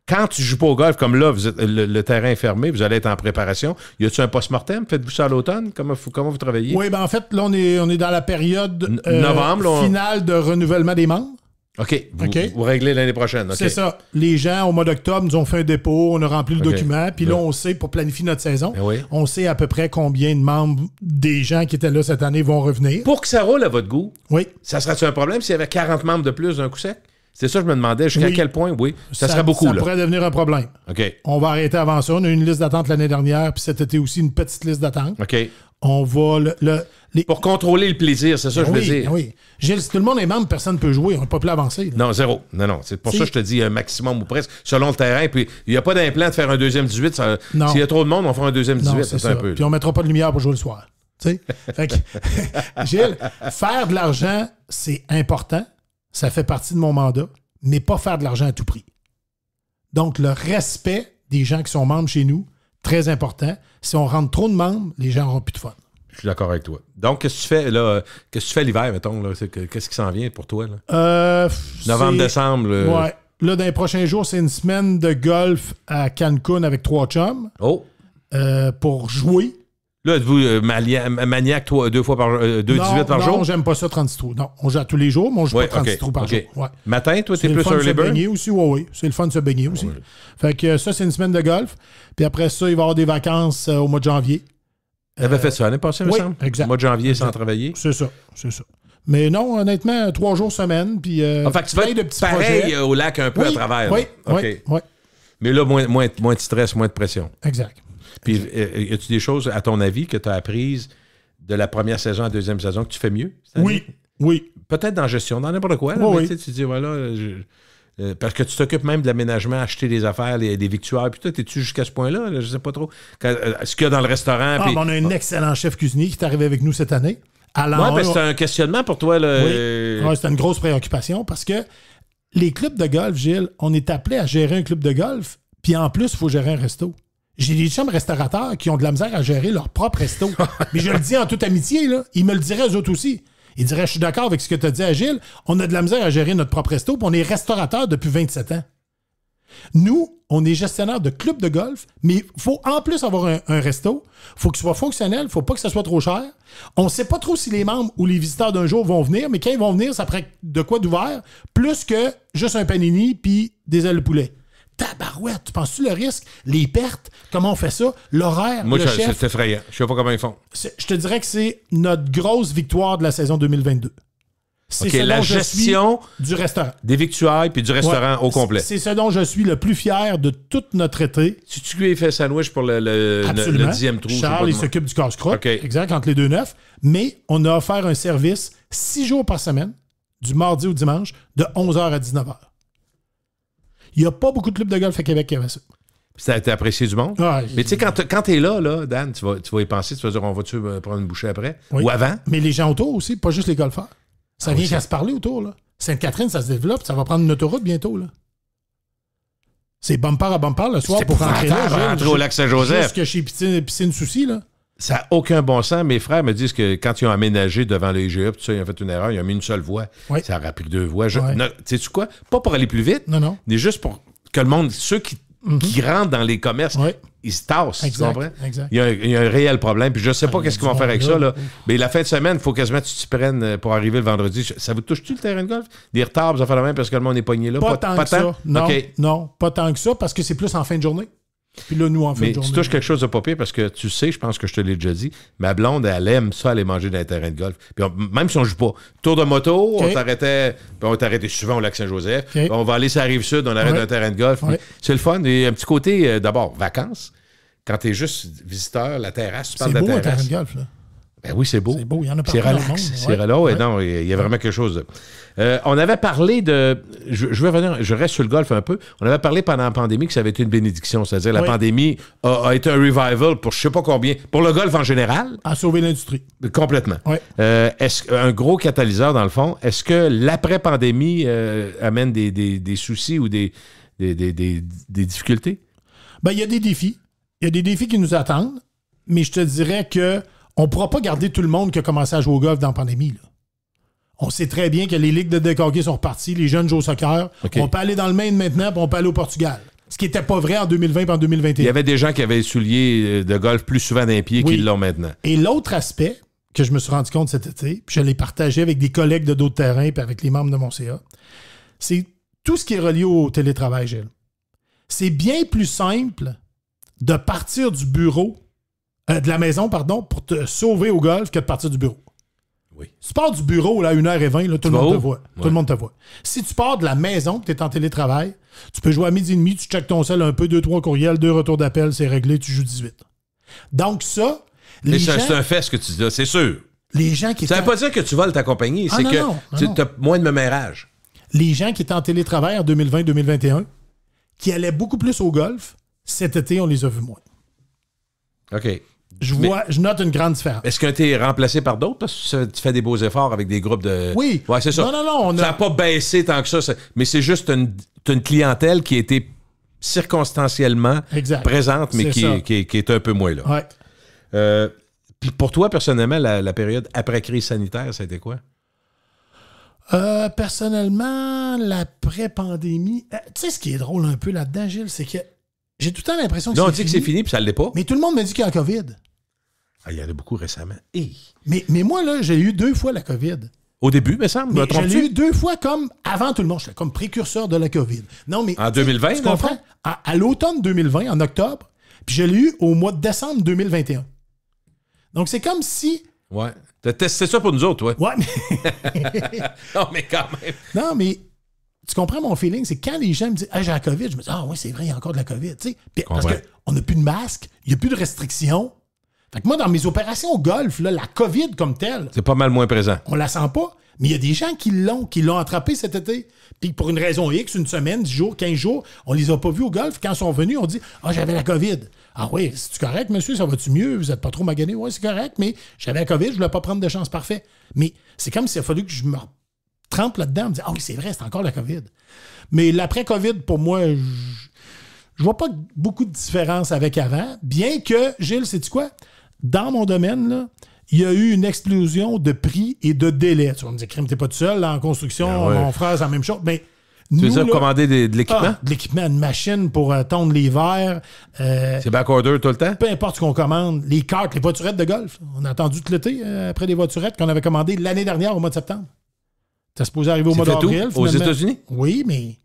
quand tu joues pas au golf, comme là, le, terrain est fermé, vous allez être en préparation. Y a-t-il un post-mortem? Faites-vous ça à l'automne? Comment, vous travaillez? Oui, ben en fait, là, on est, on est dans la période euh, finale de renouvellement des membres. OK. Vous, réglez l'année prochaine. C'est ça. Les gens, au mois d'octobre, nous ont fait un dépôt, on a rempli le document, puis là, on sait, pour planifier notre saison, ben on sait à peu près combien de membres des gens qui étaient là cette année vont revenir. Pour que ça roule à votre goût, oui. ça serait-tu un problème s'il y avait 40 membres de plus d'un coup sec? C'est ça, je me demandais jusqu'à quel point, oui, ça, serait beaucoup. Ça pourrait devenir un problème. OK. On va arrêter avant ça. On a eu une liste d'attente l'année dernière, puis cet été aussi une petite liste d'attente. OK. On va. Le, Pour contrôler le plaisir, c'est ça, que je veux dire. Oui. Gilles, si tout le monde est membre, personne ne peut jouer. On n'a pas plus avancer. Non, zéro. Non, non. C'est pour ça que je te dis un maximum ou presque, selon le terrain. Puis il n'y a pas d'implant de faire un deuxième 18. S'il y a trop de monde, on fera un deuxième 18. C'est un peu. Puis on ne mettra pas de lumière pour jouer le soir. Tu sais? Gilles, faire de l'argent, c'est important ça fait partie de mon mandat, mais pas faire de l'argent à tout prix. Donc, le respect des gens qui sont membres chez nous, très important. Si on rentre trop de membres, les gens n'auront plus de fun. Je suis d'accord avec toi. Donc, qu'est-ce que tu fais là? Qu'est-ce que tu fais l'hiver, mettons? Qu'est-ce qui s'en vient pour toi? Euh, Novembre, décembre. Euh, ouais. Là, dans les prochains jours, c'est une semaine de golf à Cancun avec trois chums. Oh. Euh, pour jouer. Là, êtes-vous euh, maniaque deux fois par jour? Euh, deux, non, 18 par jour? Non, j'aime pas ça, 36 trous. Non, on joue à tous les jours, mais on joue pas 36 trous par jour. Matin, toi, t'es plus sur le baigner aussi, oui, oui. C'est le fun de se baigner aussi. Fait que euh, ça, c'est une semaine de golf. Puis après ça, il va y avoir des vacances au mois de janvier. Elle avait fait ça l'année passée, oui, me semble. Exact. Au mois de janvier, sans travailler. C'est ça, c'est ça. Mais non, honnêtement, trois jours semaine, puis euh, en ah, fait, tu vas de petits pareil projets. au lac un peu à travers. Oui, oui, oui, Mais là, moins, moins, moins de stress, moins de pression. Exact. Puis, euh, euh, y a-tu des choses, à ton avis, que tu as apprises de la première saison à la deuxième saison que tu fais mieux? Oui, oui. Peut-être dans gestion, dans n'importe quoi. oui, Tu dis, voilà, euh, parce que tu t'occupes même de l'aménagement, acheter des affaires, les, victoires, puis toi, t'es-tu jusqu'à ce point-là? Je je sais pas trop. est ce qu'il y a dans le restaurant. Ah, on a un ah. excellent chef cuisinier qui est arrivé avec nous cette année. Alors, ouais, c'est un questionnement pour toi. oui. c'est une grosse préoccupation parce que les clubs de golf, Gilles, on est appelé à gérer un club de golf, puis en plus, il faut gérer un resto. J'ai des chums restaurateurs qui ont de la misère à gérer leur propre resto. Mais je le dis en toute amitié, là, ils me le diraient eux autres aussi. Ils diraient Je suis d'accord avec ce que tu as dit Agile. on a de la misère à gérer notre propre resto, on est restaurateur depuis 27 ans. Nous, on est gestionnaire de clubs de golf, mais il faut en plus avoir un, resto. Il faut qu'il soit fonctionnel, il faut pas que ça soit trop cher. On ne sait pas trop si les membres ou les visiteurs d'un jour vont venir, mais quand ils vont venir, ça prend de quoi d'ouvert, plus que juste un panini puis des ailes de poulet tabarouette. Tu penses-tu le risque, les pertes, comment on fait ça, l'horaire? Moi, je, c'est effrayant. Je sais pas comment ils font. Je te dirais que c'est notre grosse victoire de la saison 2022. C'est la gestion du restaurant. Des victuailles puis du restaurant au complet. C'est ce dont je suis le plus fier de toute notre été. Si tu lui fait sandwich pour le, le dixième trou. Charles, il s'occupe du casse-croûte. Exact, entre les deux neufs. Mais on a offert un service six jours par semaine, du mardi au dimanche, de 11h à 19h. Il n'y a pas beaucoup de clubs de golf à Québec qui avaient ça. Puis ça apprécié du monde. mais tu sais, quand, quand tu es là, là, Dan, tu vas, tu vas y penser, tu vas dire on va-tu euh, prendre une bouchée après ou avant. Mais les gens autour aussi, pas juste les golfeurs. Ça ah vient qu'à se parler autour. là. Sainte-Catherine, ça se développe, ça va prendre une autoroute bientôt. là. C'est bumper à bumper le soir pour rentrer là. Rentrer au lac Saint-Joseph. Parce que chez Piscine, Piscine Souci, là. Ça n'a aucun bon sens. Mes frères me disent que quand ils ont aménagé devant le IGA, e ils ont fait une erreur, ils ont mis une seule voie. Ça a rappelé deux voies. Tu Sais-tu quoi? Pas pour aller plus vite, non, non. mais juste pour que le monde, ceux qui, mhm. rentrent dans les commerces, ils se tassent. Exact, Il, y a un, réel problème. Puis je ne sais ah, pas qu'est-ce qu'ils vont faire avec ça. Mais la fin de semaine, il faut quasiment que tu t'y prennes euh, pour arriver le vendredi. Ça vous touche-tu le terrain de golf? Des retards, vous en faites la même parce que le monde est pogné là? Pas, tant que ça. non, pas tant que ça parce que c'est plus en fin de journée. Puis là, nous, en fait, Mais tu touches quelque euh, chose de pas parce que tu sais, je pense que je te l'ai déjà dit, ma blonde, elle aime ça, aller manger dans les terrains de golf. même si on joue pas, tour de moto, on t'arrêtait, on t'arrêtait souvent au lac Saint-Joseph. On va aller sur la rive sud, on arrête dans un terrain de golf. C'est le fun. Et un petit côté, euh, d'abord, vacances. Quand tu es juste visiteur, la terrasse, tu parles de la terrasse. un terrain de golf, Ben oui, c'est beau. C'est beau, il y en a partout C'est relax. C'est relax. non, il y a vraiment quelque chose de... Euh, on avait parlé de. Je, vais revenir, je reste sur le golf un peu. On avait parlé pendant la pandémie que ça avait été une bénédiction. C'est-à-dire la pandémie a, été un revival pour je sais pas combien. Pour le golf en général. A sauvé l'industrie. Complètement. Euh, est-ce un gros catalyseur dans le fond? Est-ce que l'après-pandémie euh, amène des, soucis ou des, des, difficultés? Ben, il y a des défis. Il y a des défis qui nous attendent, mais je te dirais que on ne pourra pas garder tout le monde qui a commencé à jouer au golf dans la pandémie. Là. On sait très bien que les ligues de décorqués sont reparties, les jeunes jouent au soccer. On peut aller dans le Maine maintenant, puis on peut aller au Portugal. Ce qui n'était pas vrai en 2020 et en 2021. Il y avait des gens qui avaient les souliers euh, de golf plus souvent d'un pied qu'ils l'ont maintenant. Et l'autre aspect que je me suis rendu compte cet été, puis je l'ai partagé avec des collègues de d'autres terrains puis avec les membres de mon CA, c'est tout ce qui est relié au télétravail, Gilles. C'est bien plus simple de partir du bureau, euh, de la maison, pardon, pour te sauver au golf que de partir du bureau tu pars du bureau là, à 1h20, tout, le monde te voit. tout le monde te voit. Si tu pars de la maison, tu es en télétravail, tu peux jouer à midi et demi, tu check ton sel un peu, deux, trois courriels, deux retours d'appel, c'est réglé, tu joues 18. Donc ça, les gens... C'est un fait ce que tu dis là, c'est sûr. Les gens qui ça ne veut pas dire que tu voles ta compagnie, ah c'est que tu moins de mémérage. Les gens qui étaient en télétravail en 2020-2021, qui allaient beaucoup plus au golf, cet été, on les a vus moins. OK. Je vois, je note une grande différence. Est-ce que tu es remplacé par d'autres parce tu fais des beaux efforts avec des groupes de. Oui. c'est ça. Non, non, non. On Ça n'a pas baissé tant que ça. Mais c'est juste une, une clientèle qui était circonstanciellement présente, mais qui est, un peu moins là. Euh, puis pour toi, personnellement, la, période après crise sanitaire, ça a été quoi? Euh, personnellement, l'après-pandémie, euh, tu sais ce qui est drôle un peu là-dedans, Gilles, c'est que j'ai tout le temps l'impression que c'est. on dit que c'est fini, puis ça l'est pas. Mais tout le monde me dit qu'il y a un COVID. Ah, il y en a beaucoup récemment. Mais, mais moi, là, j'ai eu deux fois la COVID. Au début, mais ça me trompe J'ai eu deux fois comme avant tout le monde. comme précurseur de la COVID. Non, mais. En 2020, tu comprends? À, l'automne 2020, en octobre, puis je l'ai eu au mois de décembre 2021. Donc, c'est comme si. Ouais. T'as testé ça pour nous autres, ouais. Ouais, non, mais quand même. Non, mais tu comprends mon feeling, c'est quand les gens me disent Ah, j'ai la COVID, je me dis Ah, oui, c'est vrai, il y a encore de la COVID. Tu parce qu'on n'a plus de masque, il n'y a plus de restrictions. Fait que moi, dans mes opérations au golf, la COVID comme telle. C'est pas mal moins présent. On la sent pas. Mais il y a des gens qui l'ont, qui l'ont attrapé cet été. Puis pour une raison X, une semaine, 10 jours, 15 jours, on les a pas vus au golf. Quand ils sont venus, on dit Ah, j'avais la COVID. Ah oui, c'est correct, monsieur, ça va-tu mieux? Vous n'êtes pas trop magané? Oui, c'est correct, mais j'avais la COVID, je voulais pas prendre de chance parfait. Mais c'est comme s'il a fallu que je me trempe là-dedans, me dire Ah oui, c'est vrai, c'est encore la COVID. Mais l'après-COVID, pour moi, je ne vois pas beaucoup de différence avec avant, bien que, Gilles, sais-tu quoi? dans mon domaine, il y a eu une explosion de prix et de délais. Tu vas me dire, Crime, n'es pas tout seul en construction, on ben mon frère, c'est la même chose. Mais ben, nous, tu veux dire de, l'équipement? Ah, de l'équipement, une machine pour euh, tondre les verres. Euh, c'est backorder tout le temps? Peu importe ce qu'on commande. Les cartes, les voiturettes de golf. On a attendu tout l'été euh, après des voiturettes qu'on avait commandées l'année dernière au mois de septembre. Ça se posait arriver au mois d'avril. Aux États-Unis? Oui, mais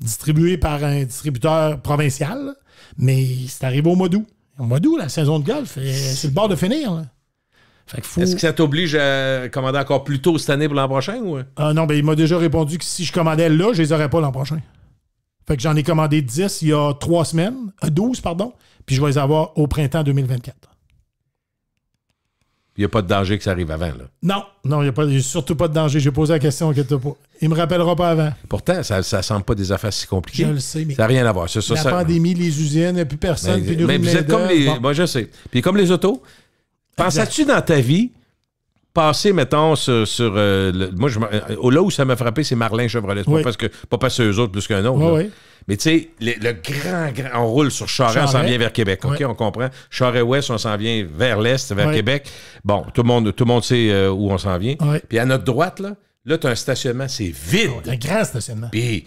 distribué par un distributeur provincial. Mais c'est arrivé au mois d'août au mois la saison de golf. C'est le bord de finir. Est-ce que ça t'oblige à commander encore plus tôt cette année pour l'an prochain? Ou... Ah, non, ben, il m'a déjà répondu que si je commandais là, je les aurais pas l'an prochain. Fait que j'en ai commandé 10 il y a trois semaines, 12, euh, pardon, puis je vais les avoir au printemps 2024 il n'y a pas de danger que ça arrive avant. Là. Non, non, il n'y a, surtout pas de danger. J'ai posé la question, inquiète Il ne me rappellera pas avant. Pourtant, ça ne semble pas des affaires si compliquées. Je le sais, mais. Ça n'a rien à voir. la ça, pandémie, les usines, il n'y a plus personne. Mais, vous êtes comme les. Moi, je sais. Puis comme les autos, penses tu dans ta vie passer, mettons, sur. Euh, moi, je, euh, là où ça m'a frappé, c'est Marlin Chevrolet. parce que. Pas parce que autres plus qu'un autre. Oui, oui. Mais tu sais, le, grand, grand, on roule sur Charest, on s'en vient vers Québec. OK, on comprend. Charest-Ouest, on s'en vient vers l'Est, vers Québec. Bon, tout le monde, tout le monde sait euh, où on s'en vient. Puis à notre droite, là, là, tu as un stationnement, c'est vide. un grand stationnement. Puis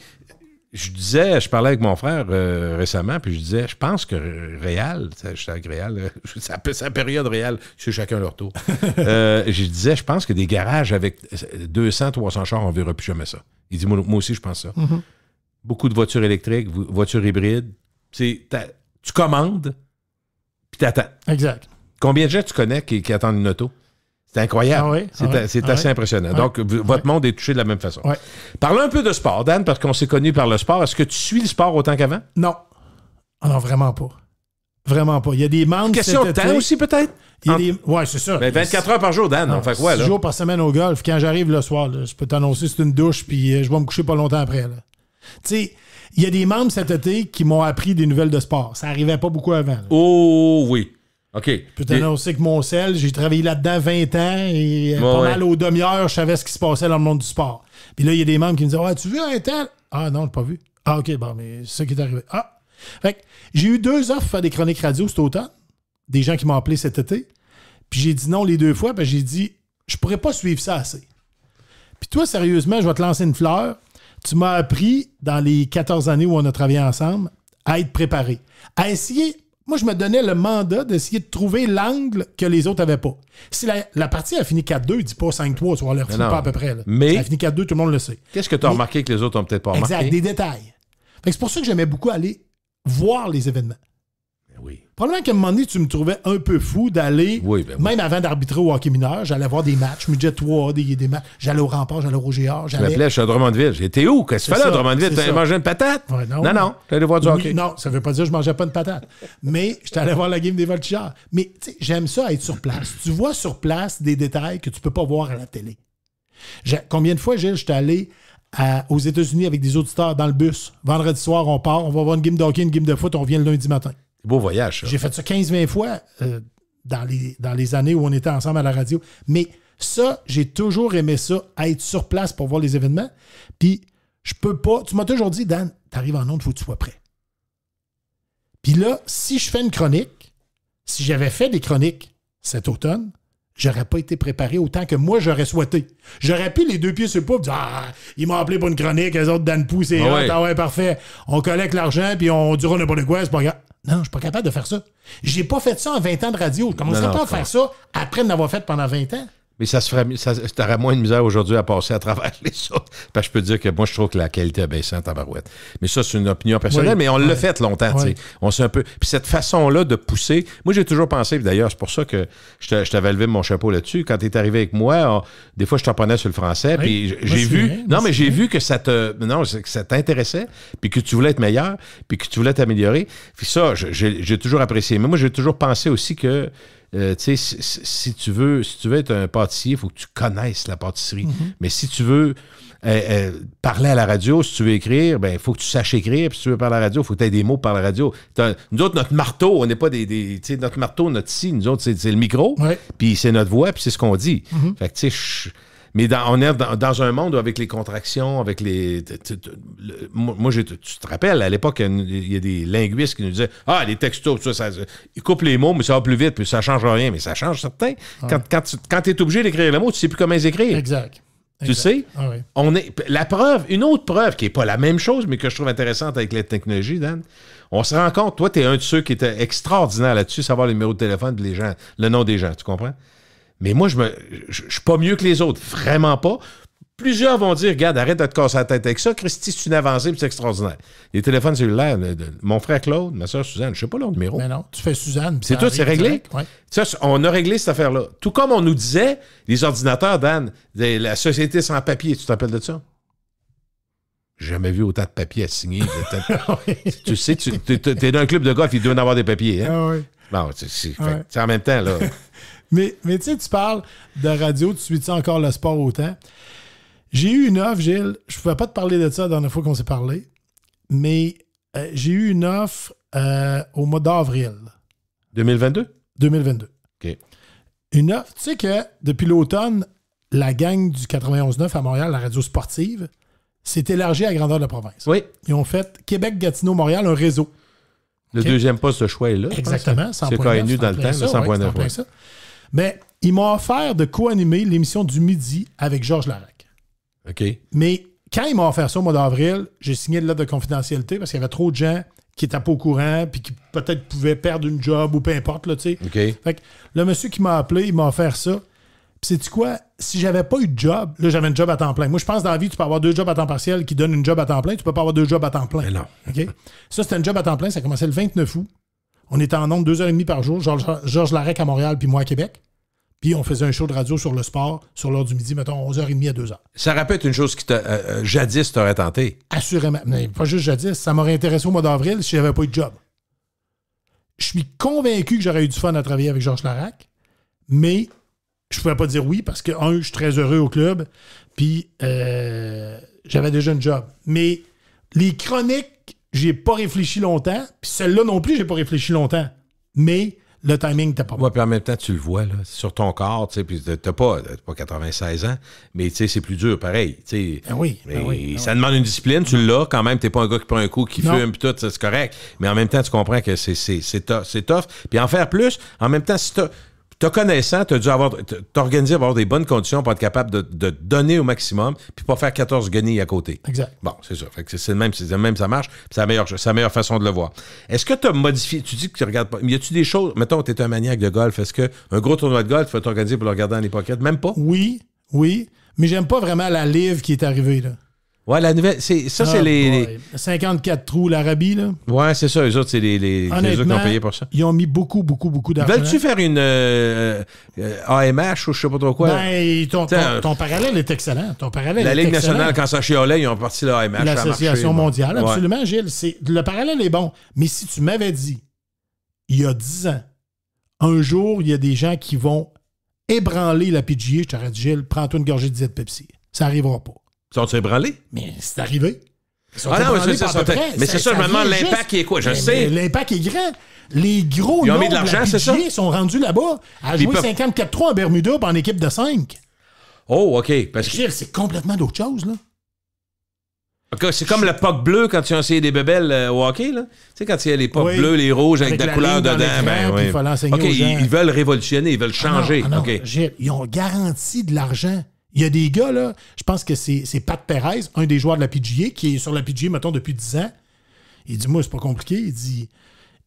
je disais, je parlais avec mon frère euh, récemment, puis je disais, je pense que Réal, j'étais avec Réal, sa période Réal, c'est chacun leur tour. Euh, je disais, je pense que des garages avec 200, 300 chars, on ne verra plus jamais ça. Il dit, moi, aussi, je pense ça. Mm-hmm beaucoup de voitures électriques, voitures hybrides. Tu commandes, puis t'attends. Exact. Combien de gens tu connais qui, attendent une auto? C'est incroyable. c'est assez impressionnant. Donc, votre monde est touché de la même façon. Parle un peu de sport, Dan, parce qu'on s'est connu par le sport. Est-ce que tu suis le sport autant qu'avant? Non. non, vraiment pas. Vraiment pas. Il y a des membres. Question de temps aussi, peut-être? Oui, c'est ça. 24 ben, heures par jour, Dan. on ah, fait quoi, là? 6 jours par semaine au golf. Quand j'arrive le soir, je peux t'annoncer, c'est une douche, puis euh, je vais me coucher pas longtemps après. Là. Tu sais, il y a des membres cet été qui m'ont appris des nouvelles de sport. Ça n'arrivait pas beaucoup avant. Oh oui. OK. Puis sait que mon sel, j'ai travaillé là-dedans 20 ans et euh, pas mal aux demi-heures, je savais ce qui se passait dans le monde du sport. Puis là, il y a des membres qui me disent Ah, tu vu un tel Ah non, je pas vu. Ah, OK, bon, mais c'est ça qui est arrivé. Ah. Fait j'ai eu deux offres à des chroniques radio cet automne, des gens qui m'ont appelé cet été. Puis j'ai dit non les deux fois, puis j'ai dit Je pourrais pas suivre ça assez. Puis toi, sérieusement, je vais te lancer une fleur tu m'as appris dans les 14 années où on a travaillé ensemble à être préparé, à essayer. Moi, je me donnais le mandat d'essayer de trouver l'angle que les autres n'avaient pas. Si la, partie a fini 4-2, dis pas 5-3, tu vas leur pas à peu près. Mais. Si elle a fini 4-2, tout le monde le sait. Qu'est-ce que tu as remarqué que les autres n'ont peut-être pas remarqué? Exact, des détails. c'est pour ça que j'aimais beaucoup aller voir les événements oui. Probablement qu'à un moment donné, tu me trouvais un peu fou d'aller, ben même avant d'arbitrer au hockey mineur, j'allais voir des matchs, midget 3, des, des matchs. J'allais au rempart, j'allais au Géorg, Je m'appelais, je suis à Drummondville. J'étais où? Qu'est-ce que tu fais là, Drummondville? T'allais manger une patate? non, non, non. T'allais voir du hockey. Non, ça veut pas dire que je mangeais pas une patate. Mais je allé voir la game des Voltigeurs. Mais tu sais j'aime ça être sur place. tu vois sur place des détails que tu peux pas voir à la télé. Combien de fois, Gilles, je allé aux États-Unis avec des auditeurs dans le bus. Vendredi soir, on part, on va voir une game de hockey, une game de foot, on revient le lundi matin beau voyage. J'ai fait ça 15-20 fois euh, dans, les, dans les années où on était ensemble à la radio. Mais ça, j'ai toujours aimé ça, être sur place pour voir les événements. Puis je peux pas. Tu m'as toujours dit, Dan, t'arrives en onde, il faut que tu sois prêt. Puis là, si je fais une chronique, si j'avais fait des chroniques cet automne, j'aurais pas été préparé autant que moi j'aurais souhaité. J'aurais pris les deux pieds sur le pouce, dire Ah, ils m'ont appelé pour une chronique, les autres Dan Pou, c'est ah ah ouais. parfait. On collecte l'argent, puis on dira n'importe quoi, c'est pas grave. Non, je suis pas capable de faire ça. J'ai pas fait ça en 20 ans de radio. Je commencerai pas à faire ça après de l'avoir fait pendant 20 ans. Mais ça se ferait, ça, t'aurais moins de misère aujourd'hui à passer à travers les autres. Parce que je peux dire que moi, je trouve que la qualité baissé en tabarouette. Mais ça, c'est une opinion personnelle, mais on l'a fait longtemps, sais. On s'est un peu. Puis cette façon-là de pousser, moi, j'ai toujours pensé, d'ailleurs, c'est pour ça que je t'avais levé mon chapeau là-dessus. Quand tu es arrivé avec moi, des fois, je t'apprenais sur le français, puis j'ai vu. non, mais j'ai vu que ça te. Non, que ça t'intéressait, puis que tu voulais être meilleur, puis que tu voulais t'améliorer. Puis ça, j'ai toujours apprécié. Mais moi, j'ai toujours pensé aussi que euh, tu si, tu veux, si tu veux être un pâtissier, il faut que tu connaisses la pâtisserie. Mhm. Mais si tu veux euh, euh, parler à la radio, si tu veux écrire, ben il faut que tu saches écrire. Puis si tu veux parler à la radio, il faut que tu aies des mots par la radio. Nous autres, notre marteau, on n'est pas des. notre marteau, notre scie, nous c'est le micro, puis c'est notre voix, puis c'est ce qu'on dit. Mhm. Fait que, tu sais, mais on est dans, un monde avec les contractions, avec les. moi, tu te rappelles, à l'époque, il y a des linguistes qui nous disaient Ah, les textos, tout ça, ils coupent les mots, mais ça va plus vite, puis ça ne change rien. Mais ça change, certain. Quand, tu es obligé d'écrire le mot, tu ne sais plus comment ils écrire. Exact. Tu sais, ah on est, la preuve, une autre preuve qui n'est pas la même chose, mais que je trouve intéressante avec la technologie, Dan, on se rend compte, toi, tu es un de ceux qui était extraordinaire là-dessus, savoir le numéro de téléphone, les gens, le nom des gens, tu comprends? Mais moi, je ne suis pas mieux que les autres. Vraiment pas. Plusieurs vont dire, regarde, arrête de te casser la tête avec ça. Christy, c'est une avancée, c'est extraordinaire. Les téléphones cellulaires, mon frère Claude, ma soeur Suzanne, je ne sais pas leur numéro. Mais non, tu fais Suzanne. C'est tout, c'est réglé. Oui. Ça, on a réglé cette affaire-là. Tout comme on nous disait, les ordinateurs, Dan, la société sans papier, tu t'appelles de ça? jamais vu autant de papiers à signer. tu sais, tu es, dans un club de golf, il doit en avoir des papiers. Hein? Ah oui. c'est, en même temps, là. Mais, tu sais, tu parles de radio, tu suis -tu encore le sport autant. J'ai eu une offre, Gilles. Je ne pouvais pas te parler de ça la fois qu'on s'est parlé, mais euh, j'ai eu une offre euh, au mois d'avril. 2022? 2022. OK. Une offre. Tu sais que depuis l'automne, la gang du 91-9 à Montréal, la radio sportive, s'est élargie à grandeur de la province. Oui. Ils ont fait Québec, Gatineau, Montréal, un réseau. Le deuxième poste, ce choix est là. Exactement. C'est nul dans le temps, le 100.9. Mais ben, il m'a offert de co-animer l'émission du midi avec Georges Larac. OK. Mais quand il m'a offert ça au mois d'avril, j'ai signé le lettre de confidentialité parce qu'il y avait trop de gens qui n'étaient pas au courant puis qui peut-être pouvaient perdre une job ou peu importe. Là, fait que le monsieur qui m'a appelé, il m'a offert ça. Puis c'est tu quoi? Si j'avais pas eu de job, là, j'avais un job à temps plein. Moi, je pense dans la vie, tu peux avoir deux jobs à temps partiel qui donnent une job à temps plein. Tu peux pas avoir deux jobs à temps plein. Ben non. OK? Ça, c'était un job à temps plein. Ça commençait le 29 août. On était en nombre deux heures et demie par jour, Georges Larac à Montréal, puis moi à Québec. Puis on faisait un show de radio sur le sport sur l'heure du midi, mettons 11h30 à 2h. Ça rappelle une chose qui euh, euh, jadis t'aurait tenté. Assurément. Mais pas juste jadis. Ça m'aurait intéressé au mois d'avril si j'avais pas eu de job. Je suis convaincu que j'aurais eu du fun à travailler avec Georges Larac, mais je pouvais pas dire oui parce que, un, je suis très heureux au club, puis euh, j'avais déjà un job. Mais les chroniques j'ai pas réfléchi longtemps. Puis celle-là non plus, j'ai pas réfléchi longtemps. Mais le timing t'as pas. Oui, puis en même temps, tu le vois, là, sur ton corps, tu sais, puis t'as pas, pas 96 ans, mais tu sais, c'est plus dur, pareil, tu sais. Ben oui, ben oui, ben Ça demande une discipline, tu l'as quand même, t'es pas un gars qui prend un coup, qui fume, puis tout, c'est correct. Mais en même temps, tu comprends que c'est tough, tough. Puis en faire plus, en même temps, si t'as T'as connaissant, tu as dû avoir, t'organiser, avoir des bonnes conditions pour être capable de, donner au maximum, puis pas faire 14 guenilles à côté. Exact. Bon, c'est ça. c'est le même, c'est même, ça marche. C'est la meilleure, meilleure façon de le voir. Est-ce que tu as modifié, tu dis que tu regardes pas, mais y a-tu des choses, mettons, tu es un maniaque de golf, est-ce que un gros tournoi de golf, tu vas t'organiser pour le regarder dans les pockets? Même pas? Oui, oui. Mais j'aime pas vraiment la livre qui est arrivée, là. Ouais, la nouvelle. ça, c'est ah, les, 54 trous, l'Arabie, là. Ouais, c'est ça. Eux autres, c'est les, les, autres qui ont payé pour ça. Ils ont mis beaucoup, beaucoup, beaucoup d'argent. veux tu faire une AMH euh, euh, ou je sais pas trop quoi? Ben, ton, ton, parallèle est excellent. Ton parallèle la Ligue nationale, quand ça chialait, ils ont parti l'AMH. L'Association mondiale, absolument, Gilles. C'est, le parallèle est bon. Mais si tu m'avais dit, il y a 10 ans, un jour, il y a des gens qui vont ébranler la PGA, je t'aurais Gilles, prends-toi une gorgée de Pepsi. Ça n'arrivera pas sont-ils ébranlés? Mais c'est arrivé. ah non, mais c'est ça. Mais c'est ça, je me demande l'impact qui est quoi. Je sais. L'impact est grand. Les gros Ils ont mis de l'argent, c'est ça? sont rendus là-bas à jouer 54-3 à Bermuda en équipe de 5. Oh, OK. Parce que... C'est complètement d'autre chose, là. OK, c'est comme le POC bleu quand tu as essayé des bébelles euh, au hockey. Là. Tu sais, quand il y a les POC bleus, les rouges avec, des de la, couleur dedans. Ben, oui. OK, ils, veulent révolutionner, ils veulent ah changer. Ah non, Ils ont garanti de l'argent. Il y a des gars, là, je pense que c'est Pat Perez, un des joueurs de la PGA, qui est sur la PGA, mettons, depuis 10 ans. Il dit, moi, c'est pas compliqué. Il dit,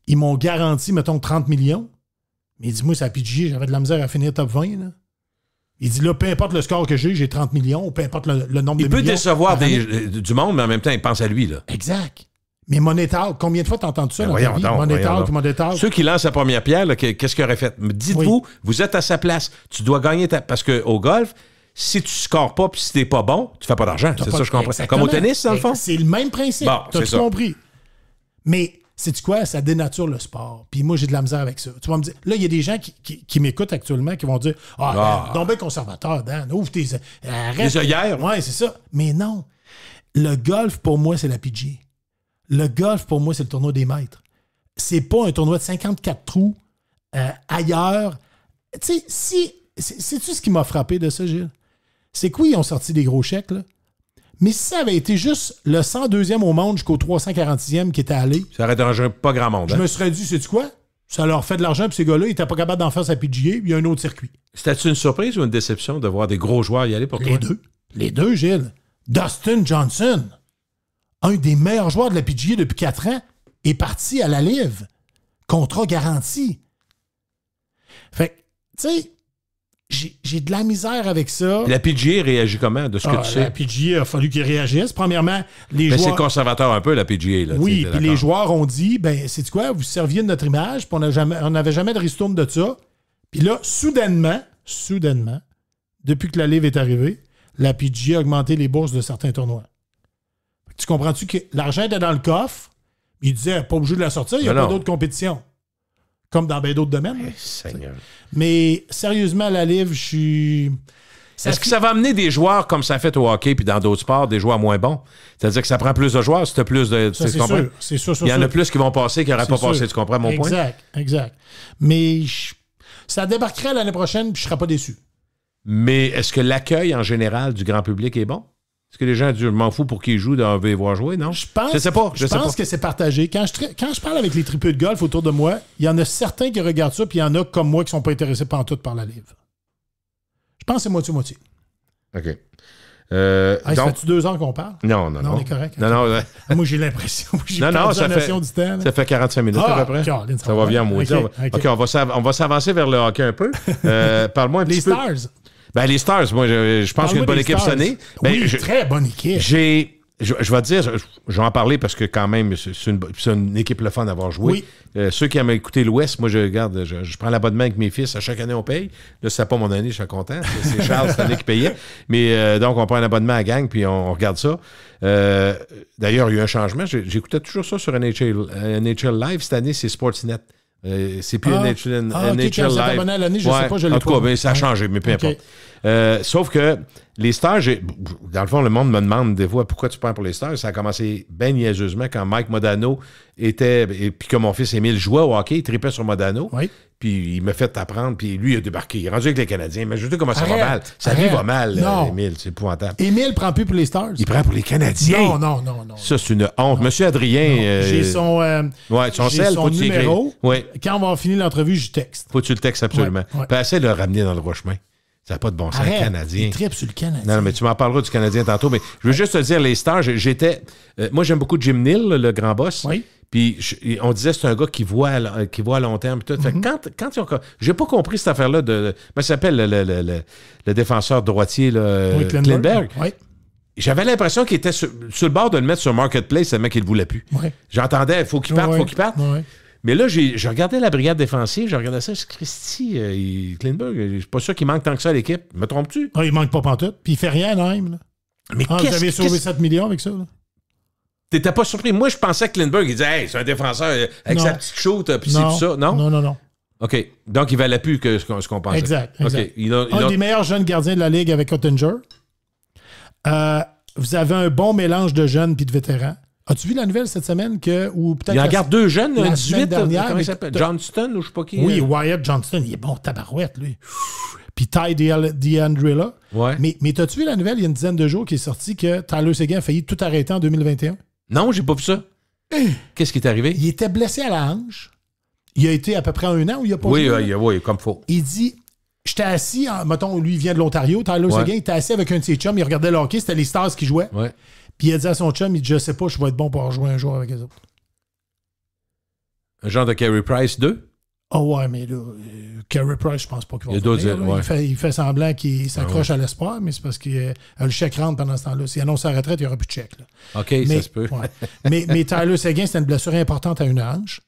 ils m'ont garanti, mettons, 30 millions. Mais il dit, moi, c'est la PGA, j'avais de la misère à finir top 20, là. Il dit là, peu importe le score que j'ai, j'ai 30 millions, peu importe le, nombre de Il peut décevoir euh, du monde, mais en même temps, il pense à lui. Là. Exact. Mais monétaire, combien de fois t'entends-tu ça? Ben dans voyons vie? monétaire, Ceux qui lancent la première pierre, qu'est-ce qu'ils auraient fait? Dites-vous, vous êtes à sa place. Tu dois gagner ta. Parce qu'au golf, si tu scores pas puis si t'es pas bon, tu fais pas d'argent. C'est ça, je comprends. Comme au tennis, dans le fond. C'est le même principe. Tu as tout compris. Mais c'est quoi? Ça dénature le sport. Puis moi, j'ai de la misère avec ça. Tu vas me dire, là, il y a des gens qui, m'écoutent actuellement qui vont dire Ah, ah. non, ben, conservateur, Dan, ouvre tes. Les euh, Ouais, c'est ça. Mais non. Le golf, pour moi, c'est la PG. Le golf, pour moi, c'est le tournoi des maîtres. C'est pas un tournoi de 54 trous euh, ailleurs. Tu sais, si. C'est-tu ce qui m'a frappé de ça, Gilles? c'est que ils ont sorti des gros chèques, là. Mais si ça avait été juste le 102e au monde jusqu'au 346e qui était allé. Ça aurait pas grand monde. Je hein? me serais dit, c'est quoi? Ça leur fait de l'argent, puis ces gars-là, ils n'étaient pas capables d'en faire sa PGA, il y a un autre circuit. C'était-tu une surprise ou une déception de voir des gros joueurs y aller pour toi? Les deux. Les deux, Gilles. Dustin Johnson, un des meilleurs joueurs de la PGA depuis quatre ans, est parti à la livre. Contrat garanti. Fait tu sais, j'ai de la misère avec ça. La PGA réagit comment de ce que ah, tu sais? La PGA a fallu qu'ils réagissent. Premièrement, les ben, joueurs... Mais C'est conservateur un peu, la PGA. Là, oui, puis les joueurs ont dit ben, c'est quoi, vous serviez de notre image, puis on n'avait jamais de ristourne de ça. Puis là, soudainement, soudainement, depuis que la livre est arrivée, la PGA a augmenté les bourses de certains tournois. Tu comprends-tu que l'argent était dans le coffre, mais ils disaient, « pas obligé de la sortir, il n'y a ben pas d'autres compétitions. Comme dans bien d'autres domaines. Mais sérieusement, la livre, je suis. Est-ce que ça va amener des joueurs comme ça fait au hockey puis dans d'autres sports, des joueurs moins bons? C'est-à-dire que ça prend plus de joueurs, c'est plus de. C'est c'est Il y en a plus qui vont passer qui n'auraient pas passé, tu comprends mon point? Exact, exact. Mais ça débarquerait l'année prochaine je ne serais pas déçu. Mais est-ce que l'accueil en général du grand public est bon? Est-ce que les gens disent, je m'en fous pour qu'ils jouent dans voir jouer, non? Je pense, je sais pas, je, pense que c'est partagé. Quand je, quand je parle avec les tripes de golf autour de moi, il y en a certains qui regardent ça, puis il y en a comme moi qui sont pas intéressés par tout par la livre. Je pense que c'est moitié-moitié. OK. Euh, donc... ça fait deux ans qu'on parle? Non, non, non. on est correct. Non, non, ah, Moi, j'ai l'impression. non, non, ça fait, ça fait 45 minutes ah, à peu près. ça, va bien, ok Okay, OK, on va s'avancer vers le hockey un peu. Euh, parle-moi un peu. Les Stars. Ben, les Stars, moi, je, pense qu'une bonne équipe sonnée. Ben, oui, très bonne équipe. J'ai. Je, vais te dire, je, vais en parler parce que quand même, c'est une, une, équipe le fun d'avoir joué. Oui. Euh, ceux qui aiment écouté l'Ouest, moi, je regarde, je, prends l'abonnement avec mes fils. À chaque année, on paye. Là, c'est pas mon année, je suis content. C'est Charles cette année qui payait. Mais euh, donc, on prend un abonnement à gang, puis on, regarde ça. Euh, d'ailleurs, il y a eu un changement. J'écoutais toujours ça sur NHL, NHL Live. Cette année, c'est Sportsnet. Euh, c'est plus ah, Nature, ah, nature Live. je sais pas, je l'ai En tout cas, ben, ça a changé, mais peu importe. Euh, sauf que les stages, dans le fond, le monde me demande des fois pourquoi tu parles pour les stages. Ça a commencé bien niaiseusement quand Mike Modano était, et puis que mon fils Émile jouait au hockey, il tripait sur Modano. Oui il m'a fait apprendre, puis lui, il a débarqué. Il est rendu avec les Canadiens. Mais je veux dire comment ça va mal. Sa vie va mal, Emile. Euh, Émile. C'est épouvantable. Émile prend plus pour les Stars. Il prend pour les Canadiens. Non, non, non. non ça, c'est une honte. Monsieur Adrien. Euh, j'ai son, euh, ouais, son, numéro. Quand on va finir l'entrevue, je texte. Faut tu le textes, absolument. Pas ouais. le ramener dans le droit chemin. Ça n'a pas de bon sens, Canadien. Il sur le Canadien. Non, mais tu m'en parleras du Canadien tantôt. Mais je veux juste te dire, les stars, j'étais. moi, j'aime beaucoup Jim Neal, le grand boss. Oui on disait, c'est un gars qui voit à, qui voit long terme. Tout. Fait mhm. quand, J'ai pas compris cette affaire-là de. Ça s'appelle le, le, défenseur droitier, là, oui, J'avais l'impression qu'il était sur, le bord de le mettre sur Marketplace mec, qu'il ne voulait plus. J'entendais, J'entendais, faut qu'il parte, il faut qu'il parte. Mais là, j'ai regardais la brigade défensive, je regardais ça, c'est Christy, et euh, Klinberg, je suis pas sûr qu'il manque tant que ça à l'équipe. Me trompes-tu? Ah, il manque pas pantoute. Puis il fait rien, Mais ah, vous avez sauvé 7 millions avec ça, là? T'étais pas surpris. Moi, je pensais que Lindbergh, il disait, hey, c'est un défenseur euh, avec sa petite shoot, euh, puis c'est ça. Non? Non, non, non. OK. Donc, il valait plus que ce qu'on pensait. Exact. exact. un des meilleurs jeunes gardiens de la Ligue avec Ottinger. Euh, vous avez un bon mélange de jeunes puis de vétérans. As-tu vu la nouvelle cette semaine que ou il en garde deux jeunes le 18 dernière, comment il s'appelle Johnston ou je sais pas qui Oui, Wyatt Johnston, il est bon tabarouette lui. Puis Ty DeAndrella. Ouais. Mais mais t'as-tu vu la nouvelle il y a une dizaine de jours qui est sortie que Tyler Seguin a failli tout arrêter en 2021 non, j'ai pas vu ça. Eh. Qu'est-ce qui est arrivé? Il était blessé à la hanche. Il a été à peu près un an ou il a pas Oui, oui, euh, oui, comme faux Il dit J'étais assis, mettons, lui, il vient de l'Ontario, Tyler Seguin, il était assis avec un de ses chums, il regardait le c'était les Stars qui jouaient. Puis il a dit à son chum il dit, Je sais pas, je vais être bon pour jouer un jour avec eux." autres. Un genre de Carey Price 2 ah oh ouais, mais là, euh, Carey Price, je pense pas qu'il va il, venir, il, fait, semblant qu'il ah s'accroche à l'espoir, mais c'est parce qu'il a euh, le chèque rentre pendant ce temps-là. S'il annonce sa retraite, il n'y aura plus de chèque. OK, ça se peut. mais, mais Tyler Seguin, c'était une blessure importante à une hanche.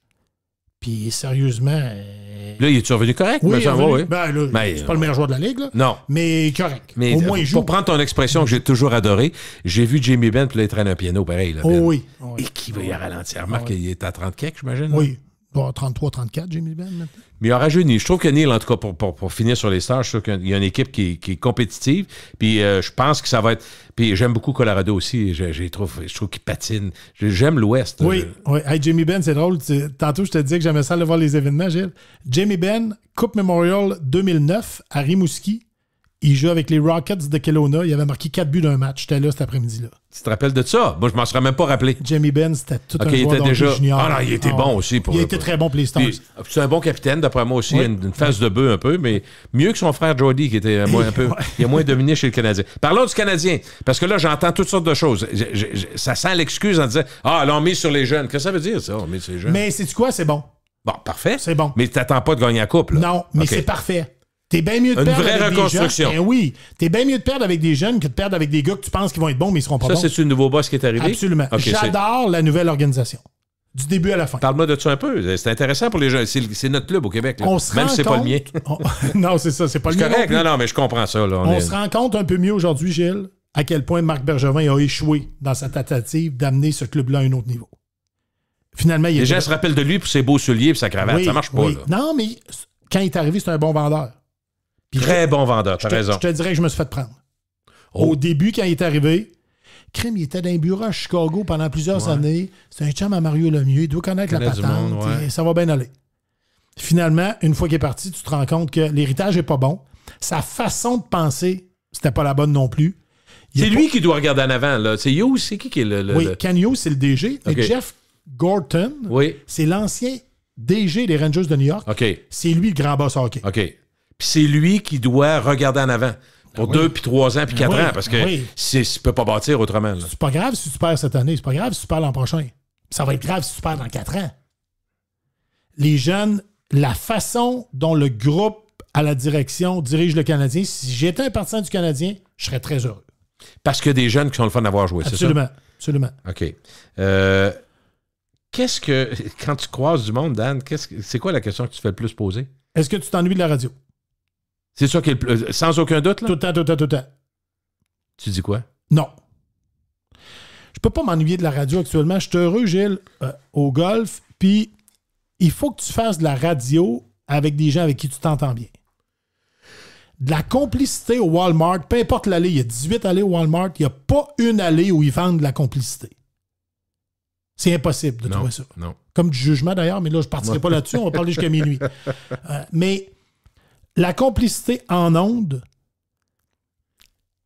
Puis sérieusement. Euh, là, il est revenu correct, oui, mais oui. Ben, là, ben, c'est pas le meilleur joueur de la Ligue, là. Non. Mais correct. Au moins, il joue. Pour prendre ton expression que j'ai toujours adorée, j'ai vu Jimmy Benn, puis là, il traîne un piano pareil. oh ben. oui. Oh oui. Et qui va y oh ralentir. Marc ah il est à 30 quelques, j'imagine. Oui. 33, 34, Jimmy Ben, maintenant. Mais il a rajeuni. Je trouve que Neil, en tout cas, pour, pour, pour finir sur les stars, je trouve qu'il y a une équipe qui, qui est compétitive. Puis euh, je pense que ça va être. Puis j'aime beaucoup Colorado aussi. Je, trouve, je trouve qu'ils patinent. J'aime l'Ouest. Euh, oui, je... oui. Jimmy Ben, c'est drôle. Tantôt, je te disais que j'aimais ça aller voir les événements, Gilles. Jimmy Ben, Coupe Memorial 2009 à Rimouski. Il joue avec les Rockets de Kelowna. Il avait marqué 4 buts d'un match. J'étais là cet après-midi-là. Tu te rappelles de ça? Moi, je m'en serais même pas rappelé. Jamie Benn, c'était tout un joueur junior. Ah non, il était ah. bon aussi. Pour il était très bon pour C'est un bon capitaine, d'après moi aussi. Une, une face de bœuf un peu, mais mieux que son frère Jody, qui était un peu... il a moins dominé chez le Canadien. Parlons du Canadien, parce que là, j'entends toutes sortes de choses. ça sent l'excuse en disant « Ah, on mis sur les jeunes. » Qu'est-ce que ça veut dire, ça, on mis sur les jeunes? Mais c'est quoi? C'est bon. Bon, parfait. C'est bon. Mais t'attends pas de gagner un couple. Non, mais c'est parfait. T'es bien mieux de perdre avec reconstruction. des jeunes. Ben t'es bien mieux de perdre avec des jeunes que de perdre avec des gars que tu penses qu'ils vont être bons mais ils seront pas Ça, cest une nouveau boss qui est arrivé? Absolument. J'adore la nouvelle organisation. Du début à la fin. Parle-moi de ça un peu. C'est intéressant pour les jeunes. C'est notre club au Québec. Même si c'est pas le mien. non, c'est ça, c'est pas le mien. C'est correct. Non, non, mais je comprends ça. On, se rend compte un peu mieux aujourd'hui, Gilles, à quel point Marc Bergevin a échoué dans sa tentative d'amener ce club-là à un autre niveau. Finalement, il Les gens se rappellent de lui pour ses beaux souliers et sa cravate. ça marche pas. Non, mais quand il est arrivé, c'est un bon vendeur. Très bon vendeur, t'as raison. Je te dirais que je me suis fait prendre. Oh. Au début, quand il est arrivé, Crime, il était dans un bureau à Chicago pendant plusieurs années. C'est un chum à Mario Lemieux. Il doit connaître la patente. ça va bien aller. Finalement, une fois qu'il est parti, tu te rends compte que l'héritage n'est pas bon. Sa façon de penser, c'était pas la bonne non plus. C'est lui qui doit regarder en avant. C'est Yo c'est qui qui est le. oui, c'est le DG. Jeff Gorton, c'est l'ancien DG des Rangers de New York. C'est lui le grand boss hockey. OK. Puis c'est lui qui doit regarder en avant pour ben deux, puis trois ans, puis ben quatre ans, parce que ben oui. tu ne peux pas bâtir autrement. C'est pas grave si tu perds cette année, c'est pas grave si tu perds l'an prochain. Ça va être grave si tu perds dans quatre ans. Les jeunes, la façon dont le groupe à la direction dirige le Canadien, si j'étais un partisan du Canadien, je serais très heureux. Parce que des jeunes qui sont le fun d'avoir joué, c'est ça? Absolument, absolument. OK. Euh, qu'est-ce que, quand tu croises du monde, Dan, c'est c'est quoi la question que tu fais le plus poser? Est-ce que tu t'ennuies de la radio? C'est ça qu'il est euh, Sans aucun doute, là? Tout le temps, tout le temps, tout le temps. Tu dis quoi? Non. Je peux pas m'ennuyer de la radio actuellement. Je suis heureux, Gilles, euh, au golf. Puis, il faut que tu fasses de la radio avec des gens avec qui tu t'entends bien. De la complicité au Walmart, peu importe l'allée, il y a 18 allées au Walmart, il n'y a pas une allée où ils vendent de la complicité. C'est impossible de trouver ça. Non. Comme du jugement d'ailleurs, mais là, je ne partirai pas là-dessus, on va parler jusqu'à minuit. Euh, mais la complicité en onde,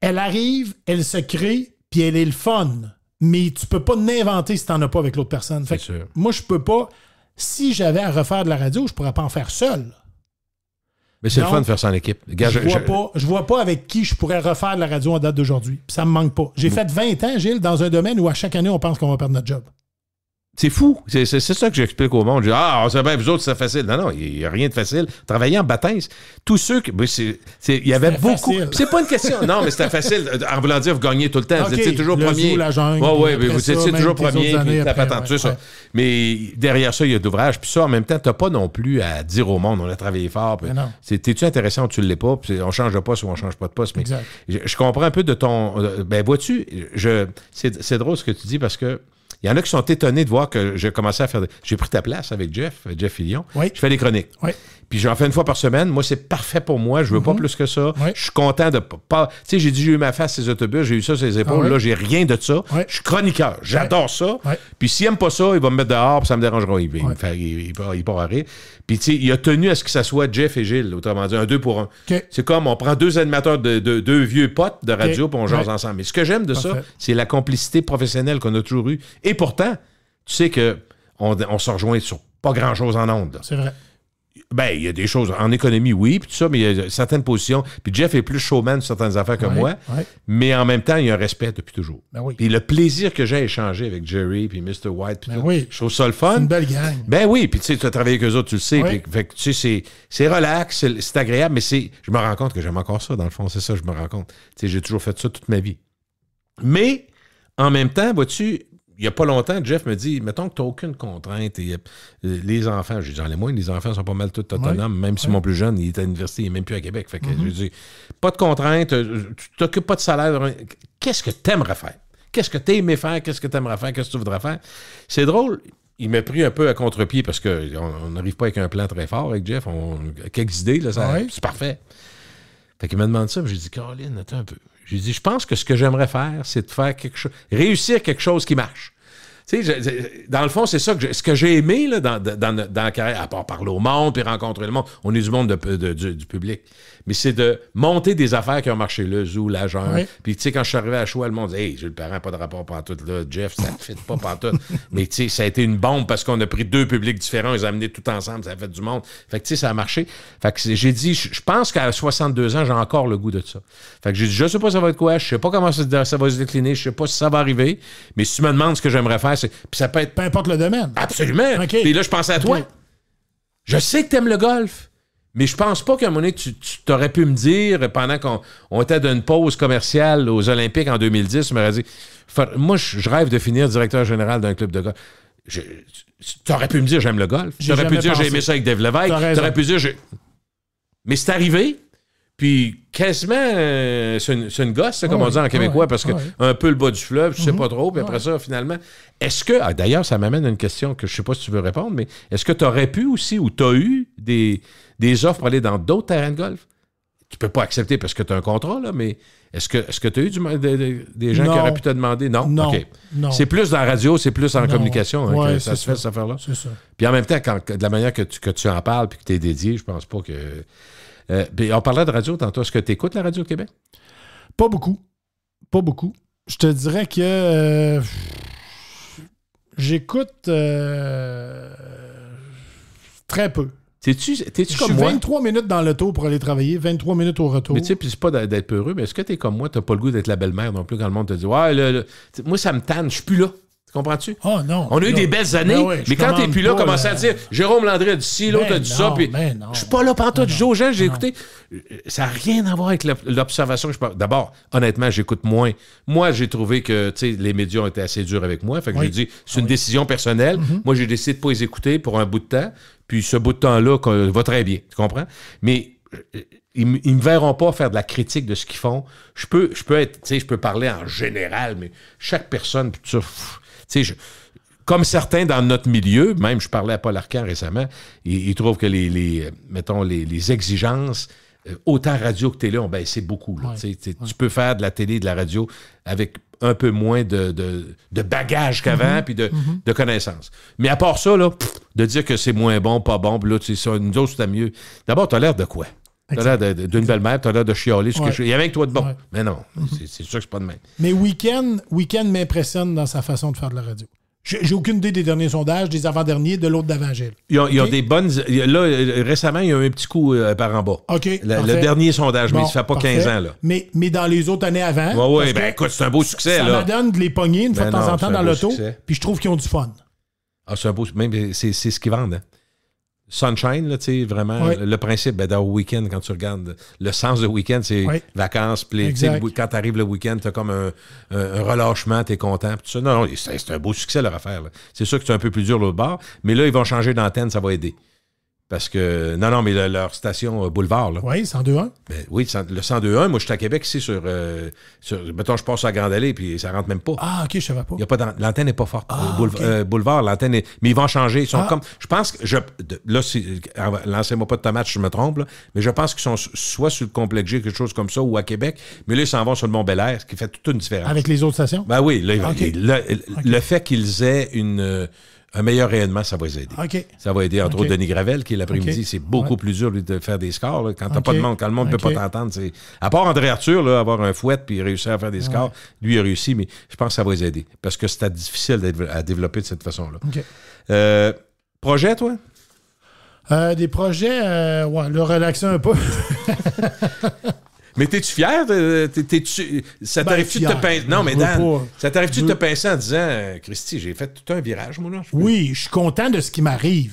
elle arrive, elle se crée, puis elle est le fun. Mais tu peux pas l'inventer si tu n'en as pas avec l'autre personne. moi, je peux pas. Si j'avais à refaire de la radio, je pourrais pas en faire seul. Mais c'est le fun de faire ça en équipe. je, vois Pas, vois pas avec qui je pourrais refaire de la radio en date d'aujourd'hui. Ça me manque pas. J'ai fait 20 ans, Gilles, dans un domaine où à chaque année, on pense qu'on va perdre notre job. C'est fou. C'est ça que j'explique au monde. ah, c'est bien, vous autres, c'est facile. Non, non, il n'y a rien de facile. Travailler en baptême, tous ceux qui. Il y avait beaucoup. C'est pas une question. Non, mais c'était facile. En vous gagnez tout le temps. vous étiez toujours premier. ouais, ouais, vous étiez toujours premier. Puis ça. Mais derrière ça, il y a d'ouvrage. Puis ça, en même temps, tu pas non plus à dire au monde, on a travaillé fort. T'es-tu intéressant ou tu ne l'es pas? Puis on change de poste ou on change pas de poste. Mais Je, comprends un peu de ton. Euh, ben, vois-tu, je c'est drôle ce que tu dis parce que il y en a qui sont étonnés de voir que j'ai commencé à faire. J'ai pris ta place avec Jeff, Jeff Fillion. Oui. Je fais des chroniques. Oui. Puis j'en fais une fois par semaine. Moi, c'est parfait pour moi. Je veux pas mhm. plus que ça. Je suis content de pas. Tu sais, j'ai dit, j'ai eu ma face, ces autobus, j'ai eu ça, ces épaules. Ah Là, j'ai rien de ça. Je suis chroniqueur. J'adore ça. Puis s'il n'aime pas ça, il va me mettre dehors, puis ça me dérangera. Il, il, Puis, tu sais, il a tenu à ce que ça soit Jeff et Gilles, autrement dit, un deux pour un. C'est comme on prend deux animateurs de, deux vieux potes de radio, puis on jase ensemble. Mais ce que j'aime de ça, c'est la complicité professionnelle qu'on a toujours eue. Et pourtant, tu sais que on, on se rejoint sur pas grand-chose en ondes. C'est vrai. Ben, il y a des choses. En économie, oui, puis tout ça, mais il y a certaines positions. Puis Jeff est plus showman sur certaines affaires que moi. Mais en même temps, il y a un respect depuis toujours. Ben oui. Puis le plaisir que j'ai à échanger avec Jerry, puis Mr. White, puis ben oui. je trouve ça le fun. Ben oui, puis tu sais, tu as travaillé avec eux autres, tu le sais. fait que tu sais, c'est relax, c'est agréable, mais c'est. Je me rends compte que j'aime encore ça, dans le fond, c'est ça, je me rends compte. Tu sais, j'ai toujours fait ça toute ma vie. Mais, en même temps, vois-tu, il n'y a pas longtemps, Jeff me dit Mettons que tu n'as aucune contrainte. Et, euh, les enfants, j'ai dit les moins, les enfants sont pas mal tout autonomes, même si mon plus jeune, il est à l'université, il n'est même plus à Québec. Fait que mm-hmm. je Pas de contrainte, euh, tu t'occupes pas de salaire. Hein, qu'est-ce que tu aimerais faire Qu'est-ce que tu aimais faire Qu'est-ce que tu aimerais faire Qu'est-ce que tu voudrais faire C'est drôle. Il m'a pris un peu à contre-pied parce qu'on n'arrive pas avec un plan très fort avec Jeff. On, quelques idées, c'est parfait. Fait qu'il m'a demandé ça, j'ai dit Caroline, attends un peu. J'ai dit, je pense que ce que j'aimerais faire, c'est de faire quelque chose, réussir quelque chose qui marche dans le fond, c'est ça que ce que j'ai aimé dans, dans, la carrière, à part parler au monde puis rencontrer le monde, on est du monde de, du, public. Mais c'est de monter des affaires qui ont marché, le zoo, l'agent Puis, tu sais, quand je suis arrivé à Choix, le monde dit Hey, j'ai le parent, pas de rapport tout là, Jeff, ça ne fait pas tout Mais, tu sais, ça a été une bombe parce qu'on a pris deux publics différents, ils ont amené tout ensemble, ça a fait du monde. Fait que, tu sais, ça a marché. Fait que j'ai dit Je pense qu'à 62 ans, j'ai encore le goût de ça. Fait que j'ai dit Je sais pas ça va être quoi, je sais pas comment ça, va se décliner, je sais pas si ça va arriver, mais si tu me demandes ce que j'aimerais faire, ça peut être. Peu importe le domaine. Absolument. Et là, je pense à toi. Je sais que tu aimes le golf. Mais je pense pas qu'à un moment donné, tu, t'aurais pu me dire, pendant qu'on était dans une pause commerciale aux Olympiques en 2010, tu m'aurais dit Moi, je rêve de finir directeur général d'un club de golf. Tu aurais pu me dire j'aime le golf. Tu aurais pu dire j'ai aimé ça avec Dave Lévesque. Tu aurais pu dire. Mais c'est arrivé. Puis quasiment, euh, c'est une, gosse, comme on dit en québécois, parce que un peu le bas du fleuve, ne sais mhm. pas trop, puis après ça, finalement. Est-ce que, ah, d'ailleurs, ça m'amène à une question que je sais pas si tu veux répondre, mais est-ce que tu aurais pu aussi, ou tu as eu des, des offres pour aller dans d'autres terrains de golf? Tu peux pas accepter parce que tu as un contrat, mais est-ce que tu as eu du, des gens qui auraient pu te demander? Non? Non. C'est plus dans la radio, c'est plus en communication hein, que ça se fait, cette affaire-là. C'est ça. Puis en même temps, de la manière que tu, que tu en parles puis que tu es dédié, je pense pas que euh, ben, on parlait de radio tantôt. Est-ce que tu écoutes la radio au Québec? Pas beaucoup. Pas beaucoup. Je te dirais que euh, j'écoute euh, très peu. T'es-tu, t'es-tu comme moi? Je suis 23 minutes dans le l'auto pour aller travailler, 23 minutes au retour. Mais tu sais, c'est pas d'être peureux, mais est-ce que t'es comme moi, t'as pas le goût d'être la belle-mère non plus quand le monde te dit Ouais, moi ça me tanne, je suis plus là. Comprends-tu? Oh non. On a eu des belles ben années, mais quand t'es plus là, commencer à euh, dire Jérôme Landry a dit ci, l'autre a ben dit ça, puis ben je suis pas là pendant dis aux gens, j'ai écouté. Ça n'a rien à voir avec l'observation que je D'abord, honnêtement, j'écoute moins. Moi, j'ai trouvé que les médias ont été assez durs avec moi. Fait que j'ai dit, c'est une ah décision personnelle. Mhm. Moi, j'ai décidé de pas les écouter pour un bout de temps. Puis ce bout de temps-là va très bien. Tu comprends? Mais euh, ils, ne me verront pas faire de la critique de ce qu'ils font. Je peux, je peux être, je peux parler en général, mais chaque personne, sais comme certains dans notre milieu, même je parlais à Paul Arcan récemment, ils, trouve trouvent que les, mettons, les, exigences euh, autant radio que télé ont c'est beaucoup. Tu peux faire de la télé de la radio avec un peu moins de, de, bagages qu'avant mhm. puis mhm. de, connaissances. Mais à part ça, là, de dire que c'est moins bon, pas bon, puis là, tu ça, nous autres, mieux. D'abord, tu as l'air de quoi? T'as l'air d'une belle-mère, t'as l'air de chialer. Ce que Il y avait que toi de bon. Mais non, mm-hmm. c'est sûr que c'est pas de même. Mais Weekend, Weekend m'impressionne dans sa façon de faire de la radio. J'ai aucune idée des derniers sondages, des avant-derniers, de l'autre d'Avangile. Ils, y a des bonnes. Là, récemment, il y a eu un petit coup euh, par en bas. OK. le, dernier sondage, mais ça fait pas 15 ans. Là. Mais, mais dans les autres années avant. Oui, oui, ben, écoute, c'est un beau succès. Ça me donne de les pogner une fois ben de temps en temps dans l'auto. Puis je trouve qu'ils ont du fun. Ah, c'est un beau. Même c'est ce qu'ils vendent. Hein. Sunshine, là, vraiment, le principe ben, le week-end, quand tu regardes, le sens de week-end, c'est vacances, puis quand tu le week-end, tu as comme un, relâchement, tu es content. Non, non c'est un beau succès leur affaire. C'est sûr que c'est un peu plus dur l'autre bord, mais là, ils vont changer d'antenne, ça va aider. Parce que, non, non, mais leur station euh, boulevard, là. Oui, 102-1? Ben oui, le 102-1. moi, je suis à Québec, ici, sur, euh, sur, Mettons, je passe à Grande-Allée, puis ça rentre même pas. Ah, OK, je savais pas. pas l'antenne n'est pas forte. Ah, euh, boulevard, l'antenne est... Mais ils vont changer. Ils sont ah. comme... Je pense que... Je, là, si, lancez-moi pas de tomate je me trompe, là, mais je pense qu'ils sont soit sur le complexe G, quelque chose comme ça, ou à Québec, mais là, ils s'en vont sur le mont bel ce qui fait toute une différence. Avec les autres stations? Ben oui. Là, Le fait qu'ils aient une un meilleur rayonnement, ça va les aider. Ça va aider, entre autres, Denis Gravel, qui l'après-midi, c'est beaucoup plus dur de faire des scores. quand t'as pas de monde, quand le monde ne peut pas t'entendre. À part André Arthur, avoir un fouet puis réussir à faire des scores, lui a réussi, mais je pense que ça va les aider. Parce que c'était difficile à développer de cette façon-là. Euh, projet, toi? Euh, des projets, euh, ouais, le relaxer un peu. Mais t'es-tu fier? Ça t'arrive-tu de te pincer? Non, mais Dan, ça t'arrive-tu de te pincer en disant, euh, Christy, j'ai fait tout un virage, moi, là? Oui, je suis content de ce qui m'arrive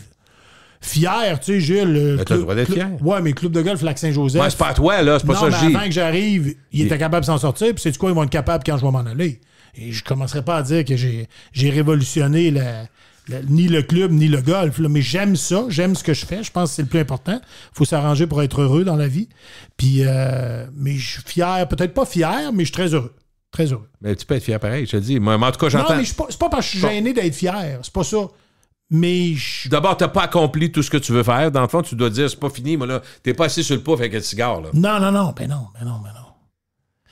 fier, tu sais, Gilles. tu le droit d'être fier. Ouais, mais club de golf, Lac-Saint-Joseph. Ouais, ben, c'est pas à toi, là, c'est pas ça mais j'ai. Avant que j'arrive, il, étaient était de s'en sortir, puis c'est du quoi, ils vont être capables quand je vais m'en aller. Et je commencerai pas à dire que j'ai révolutionné la, ni le club, ni le golf. mais j'aime ça, j'aime ce que je fais. Je pense que c'est le plus important. Il faut s'arranger pour être heureux dans la vie. Puis, euh, mais je suis fier, peut-être pas fier, mais je suis très heureux. Très heureux. Mais tu peux être fier pareil, je te dis. Moi, en tout cas, j'entends. Non, mais c'est pas, parce que je suis gêné d'être fier. C'est pas ça. Mais je... D'abord, t'as pas accompli tout ce que tu veux faire. Dans le fond, tu dois dire, c'est pas fini, mais là, t'es pas assis sur le pouf avec un cigare. Là. Non, non, non, ben non, mais ben non, ben non.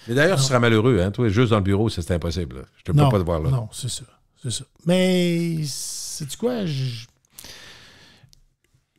Mais d'ailleurs, tu seras malheureux, hein, toi, juste dans le bureau, c'est impossible. Je te peux pas te voir là. Non, c'est ça. C'est ça. Mais c'est quoi?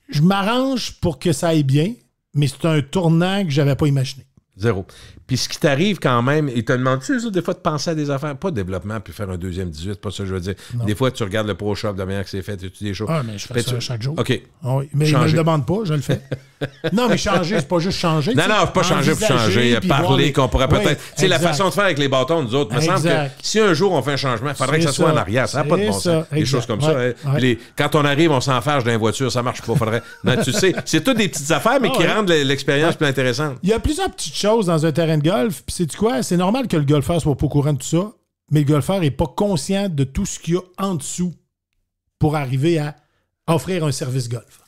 Je, m'arrange pour que ça aille bien, mais c'est un tournant que j'avais pas imaginé. Zéro. Puis ce qui t'arrive quand même, ils te demandent-tu, des fois, de penser à des affaires, pas de développement, puis faire un deuxième 18, pas ça, je veux dire. Des fois, tu regardes le Pro Shop de manière que c'est fait, tu dis des choses. Ah, mais je fais, ça chaque jour. OK. Ah oui. Mais je ne me le demande pas, je le fais. non, mais changer, c'est pas juste changer. Non, non, faut pas changer pour changer. Parler qu'on pourrait peut-être. Tu sais, la façon de faire avec les bâtons, nous autres. Il me semble que si un jour on fait un changement, il faudrait que ça, soit en arrière. Ça n'a pas de bon sens. Des choses comme ça. Hein. Quand on arrive, on s'enferge dans une voiture, ça marche pas. Faudrait... Non, tu sais, c'est toutes des petites affaires, mais ah qui rendent l'expérience plus intéressante. Il y a plusieurs petites choses dans un terrain de golf. c'est quoi? C'est normal que le golfeur soit pas au courant de tout ça, mais le golfeur n'est pas conscient de tout ce qu'il y a en dessous pour arriver à offrir un service golf.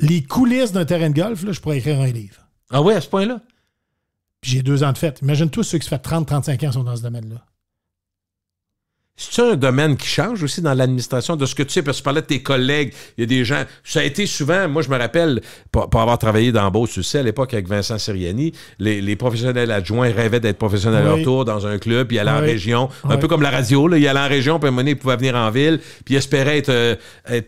Les coulisses d'un terrain de golf, là, je pourrais écrire un livre. Ah oui, à ce point-là? j'ai deux ans de fait. imagine tous ceux qui se font 30-35 ans sont dans ce domaine-là. C'est un domaine qui change aussi dans l'administration de ce que tu sais, parce que tu parlais de tes collègues, il y a des gens. Ça a été souvent, moi je me rappelle, pour, avoir travaillé dans Beau tu à l'époque avec Vincent Siriani, les, les, professionnels adjoints rêvaient d'être professionnels à leur tour dans un club, puis à allaient en région, un peu comme la radio, là, y allaient en région, puis à un moment donné, pouvaient venir en ville, puis espérait espéraient être, euh, euh,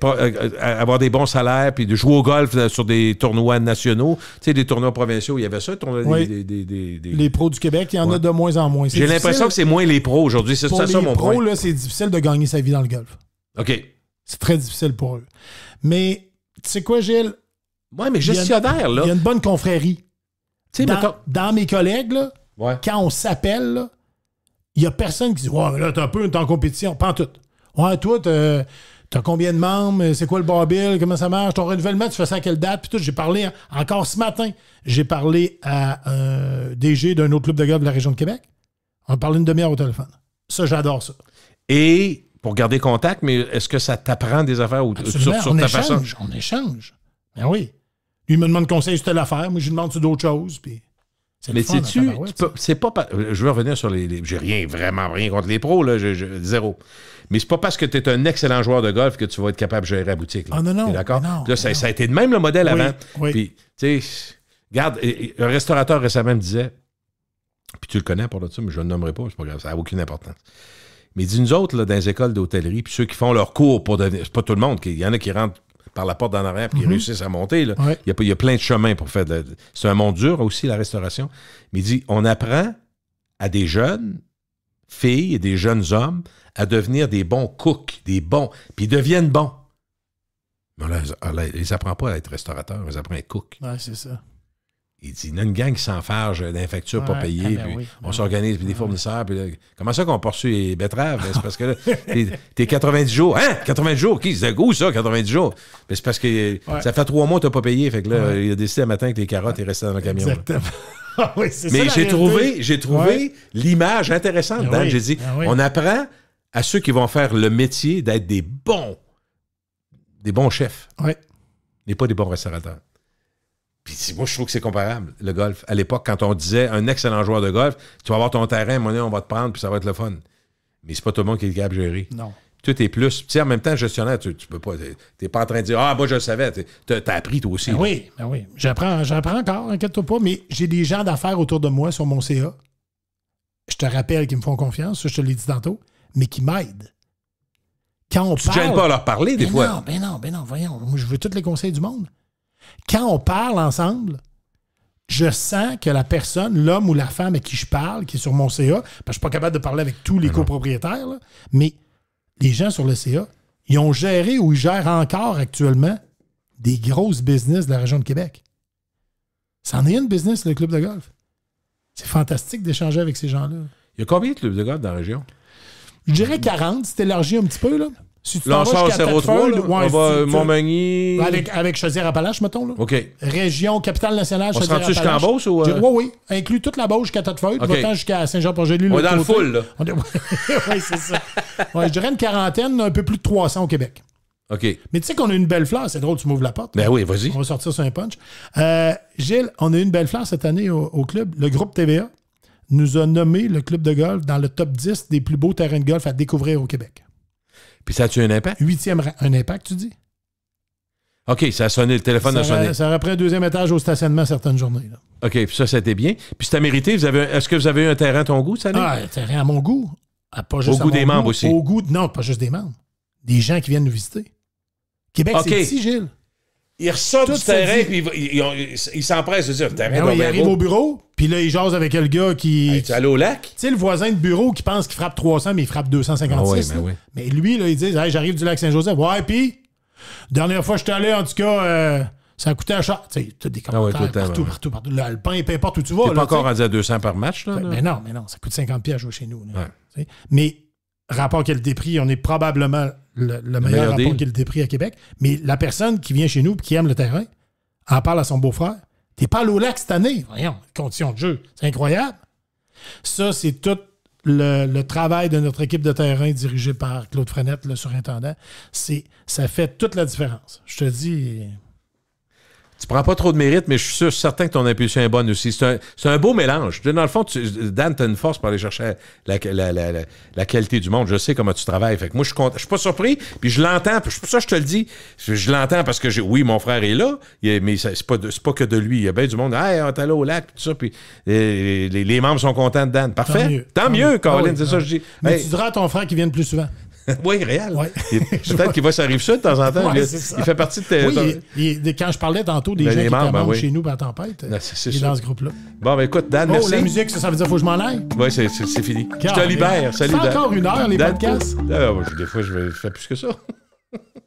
euh, avoir des bons salaires, puis de jouer au golf sur des tournois nationaux. Tu sais, des tournois provinciaux, il y avait ça, Les pros du Québec, il y en a de moins en moins. J'ai l'impression que c'est moins les pros aujourd'hui, c'est ça, mon c'est difficile de gagner sa vie dans le golf. OK. C'est très difficile pour eux. Mais tu sais quoi, Gilles? Ouais, mais gestionnaire, là. Il y a une bonne confrérie. Dans, sais, dans, mes collègues, là, quand on s'appelle, il n'y a personne qui dit Ouais, mais là, t'es un peu t'es en compétition. Pas tout. Ouais, toi, t'as combien de membres C'est quoi le barbill Comment ça marche Ton renouvellement, tu fais ça à quelle date Puis tout, j'ai parlé, encore ce matin, j'ai parlé à un euh, DG d'un autre club de golf de la région de Québec. On a parlé une demi-heure au téléphone. Ça, j'adore ça et pour garder contact, mais est-ce que ça t'apprend des affaires ou sur, on ta échange, On échange. Ben oui. Il me demande conseil sur telle affaire, moi je lui demande sur d'autres choses. mais sais-tu, c'est pas. Je veux revenir sur les. J'ai rien, vraiment rien contre les pros, là, zéro. Mais c'est pas parce que tu es un excellent joueur de golf que tu vas être capable de gérer la boutique. Ah non, non. D'accord? non. Ça, a été de même le modèle avant. Oui. Puis, tu sais, regarde, un restaurateur récemment me disait, puis tu le connais pour là-dessus, mais je ne le nommerai pas, c'est pas grave, ça n'a aucune importance. Mais dis-nous autres, dans les écoles d'hôtellerie, puis ceux qui font leur cours pour devenir. C'est pas tout le monde, il y en a qui rentrent par la porte d'en arrière puis qui mhm. réussissent à monter. Il, y a, plein de chemins pour faire. C'est un monde dur aussi, la restauration. Mais il dit on apprend à des jeunes filles et des jeunes hommes à devenir des bons cooks, des bons. Puis ils deviennent bons. Mais on ne les pas à être restaurateurs, Ils apprennent à être cooks. Oui, c'est ça. Il dit, il y a une gang qui s'enfarge d'infectures pas payées, ah, ben puis on ben s'organise, puis des ah, fournisseurs, puis comment ça qu'on poursuit les betteraves? Ben, c'est parce que là, t'es 90 jours. Hein? 90 jours? Qui? C'est goût, ça, 90 jours? Mais c'est parce que ça fait trois mois que t'as pas payé, fait que là, il a décidé le matin que les carottes étaient restées dans le camion. Ah Mais j'ai trouvé, j'ai trouvé l'image intéressante. J'ai dit, on apprend à ceux qui vont faire le métier d'être des bons, des bons chefs. Mais pas des bons restaurateurs. Puis moi, je trouve que c'est comparable, le golf. À l'époque, quand on disait un excellent joueur de golf, tu vas avoir ton terrain, monnaie, on va te prendre, puis ça va être le fun. Mais c'est pas tout le monde qui est capable de gérer. Non. Tout est plus. Tu sais, en même temps, gestionnaire, tu, peux pas. T'es pas en train de dire Ah, moi, je le savais. T'as appris, toi aussi. Ben oui, ben oui. J'apprends encore, inquiète-toi pas, mais j'ai des gens d'affaires autour de moi sur mon CA. Je te rappelle qu'ils me font confiance, ça, je te l'ai dit tantôt, mais qui m'aident. Quand on tu parle. gênes pas à leur parler, des ben fois. Non, ben non, ben non, voyons. Moi, je veux tous les conseils du monde quand on parle ensemble, je sens que la personne, l'homme ou la femme à qui je parle, qui est sur mon CA, parce que je suis pas capable de parler avec tous les copropriétaires, mais les gens sur le CA, ils ont géré ou ils gèrent encore actuellement des grosses business de la région de Québec. C'en est une business, le club de golf. C'est fantastique d'échanger avec ces gens-là. Il y a combien de clubs de golf dans la région? Je dirais 40, c'est élargi un petit peu, là. Si tu Lanchard 03, là, on va si euh, Montmagny. Avec, avec Chaudière-Appalaches, mettons. Là. OK. Région, capitale nationale, on chaudière On se rend-tu jusqu'en Beauce? Ou... Oui, euh? oui. Inclus toute la Beauce jusqu'à Totefeuille, jusqu'à saint jean port On est dans le full, là. oui, c'est ça. je dirais une quarantaine, un peu plus de 300 au Québec. OK. Mais tu sais qu'on a une belle fleur. C'est drôle, tu m'ouvres la porte. Ben oui, vas-y. On va sortir sur un punch. Euh, Gilles, on a eu une belle fleur cette année au club. Le groupe TVA nous a nommé le club de golf dans le top 10 des plus beaux terrains de golf à découvrir au Québec. Puis ça a-tu un impact? Huitième, un impact, tu dis? OK, ça a sonné, le téléphone a sonné. Ça aurait pris un deuxième étage au stationnement certaines journées. OK, puis ça, c'était bien. Puis c'était mérité. Est-ce que vous avez eu un terrain à ton goût, ça? Ah, un terrain à mon goût. Ah, pas au goût des membres aussi. Au goût, non, pas juste des membres. Des gens qui viennent nous visiter. Québec, c'est ici, Gilles il ressort du terrain, puis il s'empresse de dire ben terrain non, Il arrive au bureau, puis là, il jase avec le gars qui. tu allé au lac? Tu sais, le voisin de bureau qui pense qu'il frappe 300, mais il frappe 256. Ah ben mais, lui, là, il dit J'arrive du lac Saint-Joseph. Ouais, puis, dernière fois que suis allé, en tout cas, euh, ça a coûté un chat. Tu sais, des ah commentaires partout, partout, partout, Le, pain, peu importe où tu vas. T'es pas encore rendu à 200 par match, là, Mais non, mais non, ça coûte 50 jouer chez nous. Mais rapport qu'elle prix on est probablement le, meilleur, rapport qualité-prix à Québec. Mais la personne qui vient chez nous qui aime le terrain, en parle à son beau-frère. T'es pas à lac cette année. Voyons, conditions de jeu. C'est incroyable. Ça, c'est tout le, le, travail de notre équipe de terrain dirigée par Claude Frenette, le surintendant. C'est, ça fait toute la différence. Je te dis, tu prends pas trop de mérite, mais je suis sûr, certain que ton impulsion est bonne aussi. C'est un, beau mélange. Dans le fond, Dan, tu as une force pour aller chercher la, la, qualité du monde. Je sais comment tu travailles. Fait que moi, je suis content. Je suis pas surpris, puis je l'entends. ça je te le dis. Je, l'entends parce que, j'ai oui, mon frère est là, mais c'est pas, pas que de lui. Il y a bien du monde. Hey, on est au lac, tout ça. Puis euh, les, membres sont contents de Dan. Parfait. Tant mieux, Tant ah Caroline. Ah c'est ça je dis. Mais tu diras à ton frère qu'il vienne plus souvent. oui, réel. Peut-être qu'il va sur la de temps en temps. il fait partie de. Tes, oui, quand je parlais tantôt des ben, gens qui sont ben chez nous par la tempête, ben, il est, dans ce groupe-là. Bon, ben écoute, Dan, oh, merci. la musique, ça, veut dire qu'il faut que je m'en aille. Oui, c'est fini. je te libère. Salut, Dan. encore une heure, les podcasts. Ah, des fois, je fais plus que ça.